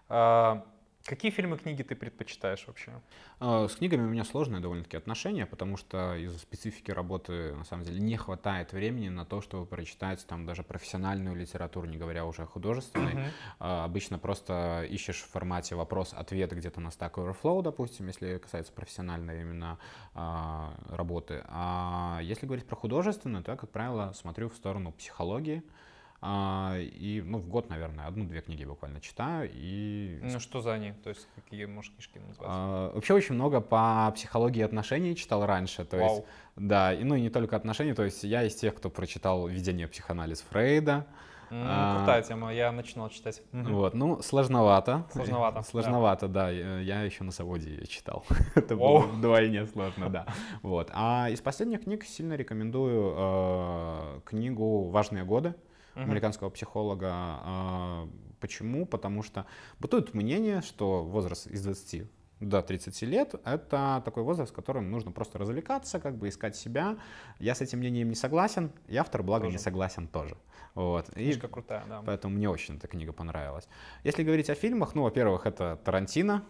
[SPEAKER 1] А, Какие фильмы, книги ты предпочитаешь вообще? А, с книгами у меня сложные довольно-таки отношения, потому что из-за специфики работы, на самом деле, не хватает времени на то, чтобы прочитать там даже профессиональную литературу, не говоря уже о художественной. А, обычно просто ищешь в формате вопрос-ответ где-то на Stack Overflow, допустим, если касается профессиональной именно а, работы. А если говорить про художественную, то я, как правило, смотрю в сторону психологии, а, и ну, в год, наверное, одну-две книги буквально читаю. И... Ну что за они? То есть какие, может, книжки назвать? А, вообще очень много по психологии отношений читал раньше. То Вау. есть, да, и, ну и не только отношений. То есть я из тех, кто прочитал «Введение психоанализ Фрейда». Ну, а, крутая тема, я начинал читать. Вот, ну, сложновато. Сложновато. Сложновато, да. да. Я еще на заводе ее читал. Это было вдвойне сложно, да. Вот. А из последних книг сильно рекомендую а, книгу «Важные годы» uh-huh. американского психолога. А, почему? Потому что бытует мнение, что возраст из 20 до 30 лет, это такой возраст, в котором нужно просто развлекаться, как бы искать себя. Я с этим мнением не согласен, и автор, благо, тоже. не согласен тоже. Вот. Книжка и крутая, да. Поэтому мне очень эта книга понравилась. Если говорить о фильмах, ну, во-первых, это Тарантино,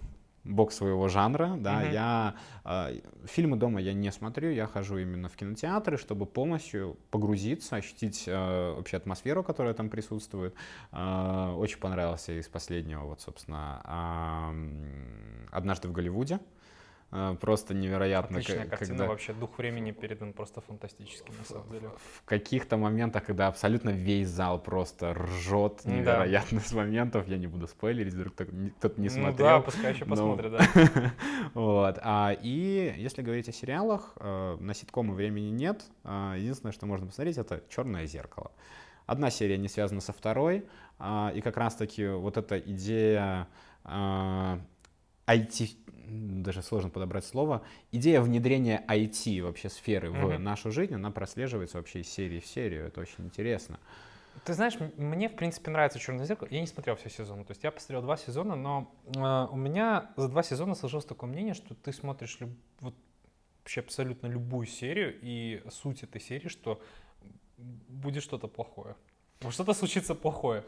[SPEAKER 1] бог своего жанра, да, mm-hmm. я э, фильмы дома я не смотрю, я хожу именно в кинотеатры, чтобы полностью погрузиться, ощутить э, вообще атмосферу, которая там присутствует. Э, очень понравился из последнего, вот, собственно, э, «Однажды в Голливуде», а, просто невероятно. Отличная когда... картина, вообще дух времени передан просто фантастически, на самом деле. В каких-то моментах, когда абсолютно весь зал просто ржет невероятно да. с моментов, я не буду спойлерить, вдруг кто-то не смотрел. Ну да, пускай еще посмотрит, да. вот. А, и если говорить о сериалах, э, на ситкомы времени нет. А, единственное, что можно посмотреть, это «Черное зеркало». Одна серия не связана со второй, а, и как раз-таки вот эта идея IT даже сложно подобрать слово, идея внедрения IT вообще сферы mm-hmm. в нашу жизнь, она прослеживается вообще из серии в серию, это очень интересно. Ты знаешь, мне, в принципе, нравится «Черное зеркало». Я не смотрел все сезоны, то есть я посмотрел два сезона, но э, у меня за два сезона сложилось такое мнение, что ты смотришь люб... вот, вообще абсолютно любую серию, и суть этой серии, что будет что-то плохое. Что-то случится плохое.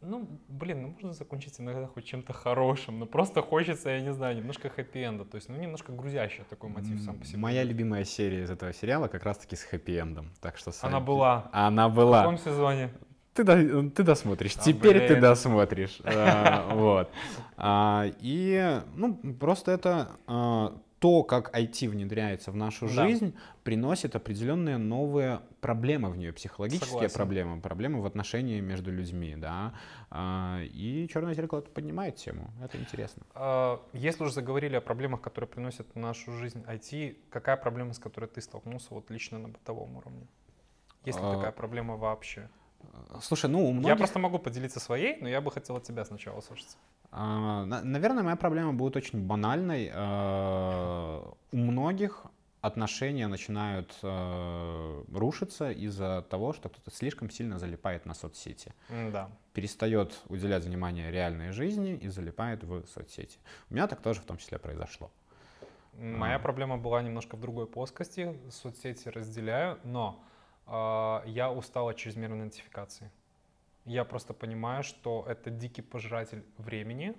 [SPEAKER 1] Ну, блин, ну можно закончить иногда хоть чем-то хорошим, но просто хочется, я не знаю, немножко хэппи-энда, то есть, ну, немножко грузящий такой мотив сам по себе. Моя любимая серия из этого сериала как раз-таки с хэппи-эндом, так что... Сами... Она была. Она была. В каком сезоне? Ты, до, ты досмотришь, а, теперь блин. ты досмотришь. А, вот. А, и, ну, просто это а, то, как IT внедряется в нашу да. жизнь, приносит определенные новые проблемы в нее, психологические Согласен. проблемы, проблемы в отношении между людьми, да. А, и черное зеркало поднимает тему, это интересно. А, если уже заговорили о проблемах, которые приносят в нашу жизнь IT, какая проблема, с которой ты столкнулся вот лично на бытовом уровне? Есть ли а... такая проблема вообще? Э, слушай, ну у многих... Я просто могу поделиться своей, но я бы хотел от тебя сначала услышать. А, наверное, моя проблема будет очень банальной. А, у многих отношения начинают а, рушиться из-за того, что кто-то слишком сильно залипает на соцсети. Да. Перестает уделять внимание реальной жизни и залипает в соцсети. У меня так тоже в том числе произошло. Моя а. проблема была немножко в другой плоскости. Соцсети разделяю, но э, я устал от чрезмерной нотификации. Я просто понимаю, что это дикий пожиратель времени,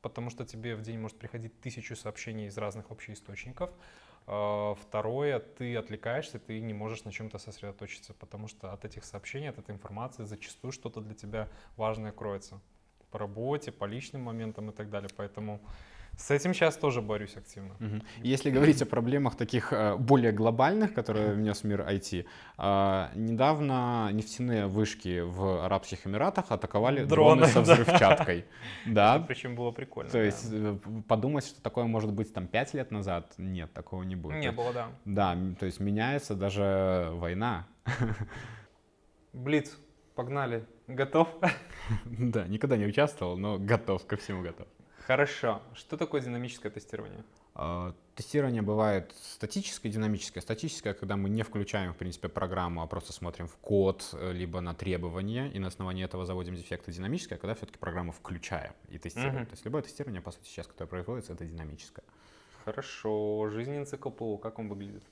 [SPEAKER 1] потому что тебе в день может приходить тысячу сообщений из разных общих источников. А, второе, ты отвлекаешься, ты не можешь на чем-то сосредоточиться, потому что от этих сообщений, от этой информации зачастую что-то для тебя важное кроется по работе, по личным моментам и так далее. Поэтому с этим сейчас тоже борюсь активно. Угу. Если говорить о проблемах таких э, более глобальных, которые внес мир IT, э, недавно нефтяные вышки в Арабских Эмиратах атаковали дроны, дроны со взрывчаткой. Да. да. Причем было прикольно. То да. есть э, подумать, что такое может быть там 5 лет назад, нет, такого не будет. Не было, да. Да, то есть меняется даже война. Блиц, погнали. Готов? Да, никогда не участвовал, но готов, ко всему готов. Хорошо. Что такое динамическое тестирование? Э, тестирование бывает статическое, динамическое. Статическое, когда мы не включаем, в принципе, программу, а просто смотрим в код, э, либо на требования, и на основании этого заводим дефекты. Динамическое, когда все-таки программу включаем и тестируем. Угу. То есть любое тестирование, по сути, сейчас, которое производится, это динамическое. Хорошо. Жизненный цикл ПО, как он выглядит?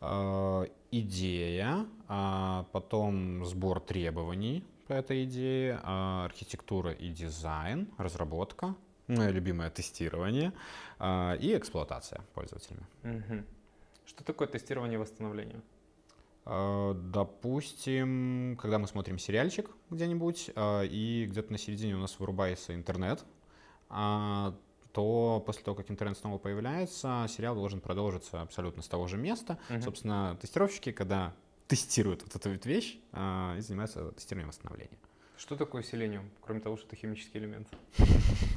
[SPEAKER 1] Э, идея, а потом сбор требований по этой идее, а архитектура и дизайн, разработка, мое любимое тестирование а, и эксплуатация пользователями. Угу. Что такое тестирование восстановления? А, допустим, когда мы смотрим сериальчик где-нибудь, а, и где-то на середине у нас вырубается интернет, а, то после того, как интернет снова появляется, сериал должен продолжиться абсолютно с того же места. Угу. Собственно, тестировщики, когда тестируют вот эту вот вещь, и занимаются тестированием восстановления. Что такое селениум, кроме того, что это химический элемент?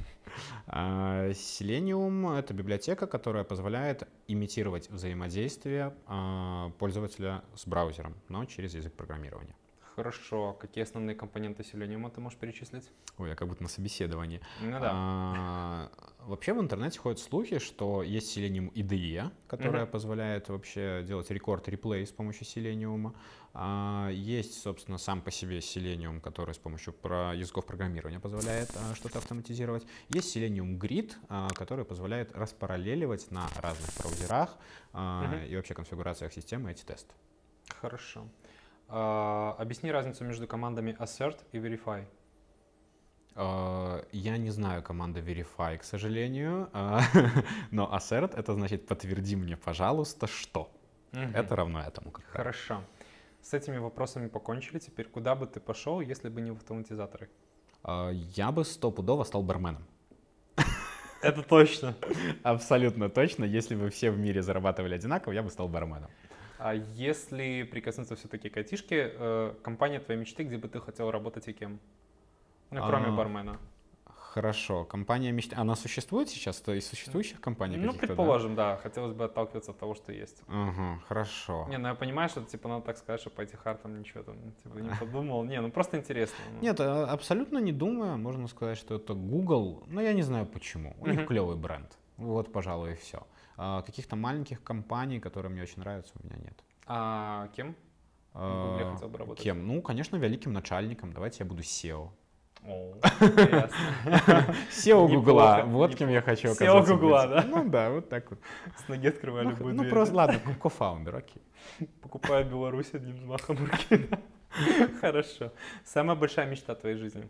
[SPEAKER 1] А, Selenium — это библиотека, которая позволяет имитировать взаимодействие а, пользователя с браузером, но через язык программирования. Хорошо. А какие основные компоненты селениума ты можешь перечислить? Ой, я как будто на собеседовании. Ну да. А, вообще в интернете ходят слухи, что есть селениум IDE, которая позволяет вообще делать рекорд-реплей с помощью селениума. А, есть, собственно, сам по себе селениум, который с помощью языков программирования позволяет что-то автоматизировать. Есть селениум Grid, который позволяет распараллеливать на разных браузерах и вообще конфигурациях системы эти тесты. Хорошо. А, объясни разницу между командами assert и verify. А, я не знаю команды Verify, к сожалению, а, но assert это значит подтверди мне, пожалуйста, что. Угу. Это равно этому. Как Хорошо. С этими вопросами покончили. Теперь куда бы ты пошел, если бы не в автоматизаторы? Я бы стопудово стал барменом. Это точно. Абсолютно точно. Если бы все в мире зарабатывали одинаково, я бы стал барменом. А если прикоснуться все-таки к айтишке, э, компания твоей мечты, где бы ты хотел работать и кем? Ну, кроме а, бармена. Хорошо. Компания мечты, она существует сейчас? То есть существующих компаний Ну, предположим, да? да. Хотелось бы отталкиваться от того, что есть. Угу, хорошо. Не, ну я понимаю, что типа надо так сказать, что по IT там ничего там типа не подумал. Не, ну просто интересно. Ну. Нет, а, абсолютно не думаю. Можно сказать, что это Google. Но ну, я не знаю почему. У них клевый бренд. Вот, пожалуй, и все. А, каких-то маленьких компаний, которые мне очень нравятся, у меня нет. А кем? я а, хотел бы работать. Кем? Ну, конечно, великим начальником. Давайте я буду SEO. SEO Гугла, вот кем я хочу оказаться. SEO Гугла, да? Ну да, вот так вот. С ноги открываю любую дверь. Ну, ну просто, ладно, кофаундер, окей. Покупаю Беларусь одним махом руки. Хорошо. Самая большая мечта твоей жизни?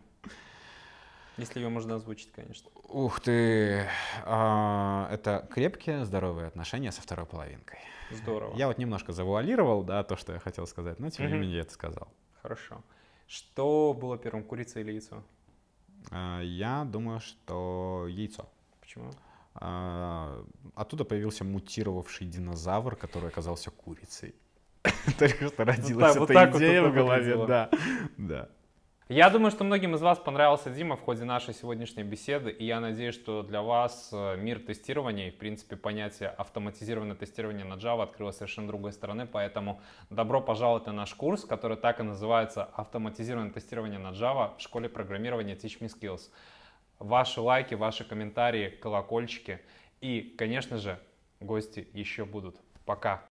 [SPEAKER 1] Если ее можно озвучить, конечно. Ух ты! А, это крепкие, здоровые отношения со второй половинкой. Здорово. Я вот немножко завуалировал, да, то, что я хотел сказать, но тем не менее я это сказал. Хорошо. Что было первым, курица или яйцо? А, я думаю, что яйцо. Почему? А, оттуда появился мутировавший динозавр, который оказался курицей. Только что родилась эта идея в голове, да. Да. Я думаю, что многим из вас понравился Дима в ходе нашей сегодняшней беседы, и я надеюсь, что для вас э, мир тестирования и, в принципе, понятие автоматизированное тестирование на Java открылось совершенно другой стороны, поэтому добро пожаловать на наш курс, который так и называется «Автоматизированное тестирование на Java в школе программирования Teach Me Skills». Ваши лайки, ваши комментарии, колокольчики и, конечно же, гости еще будут. Пока!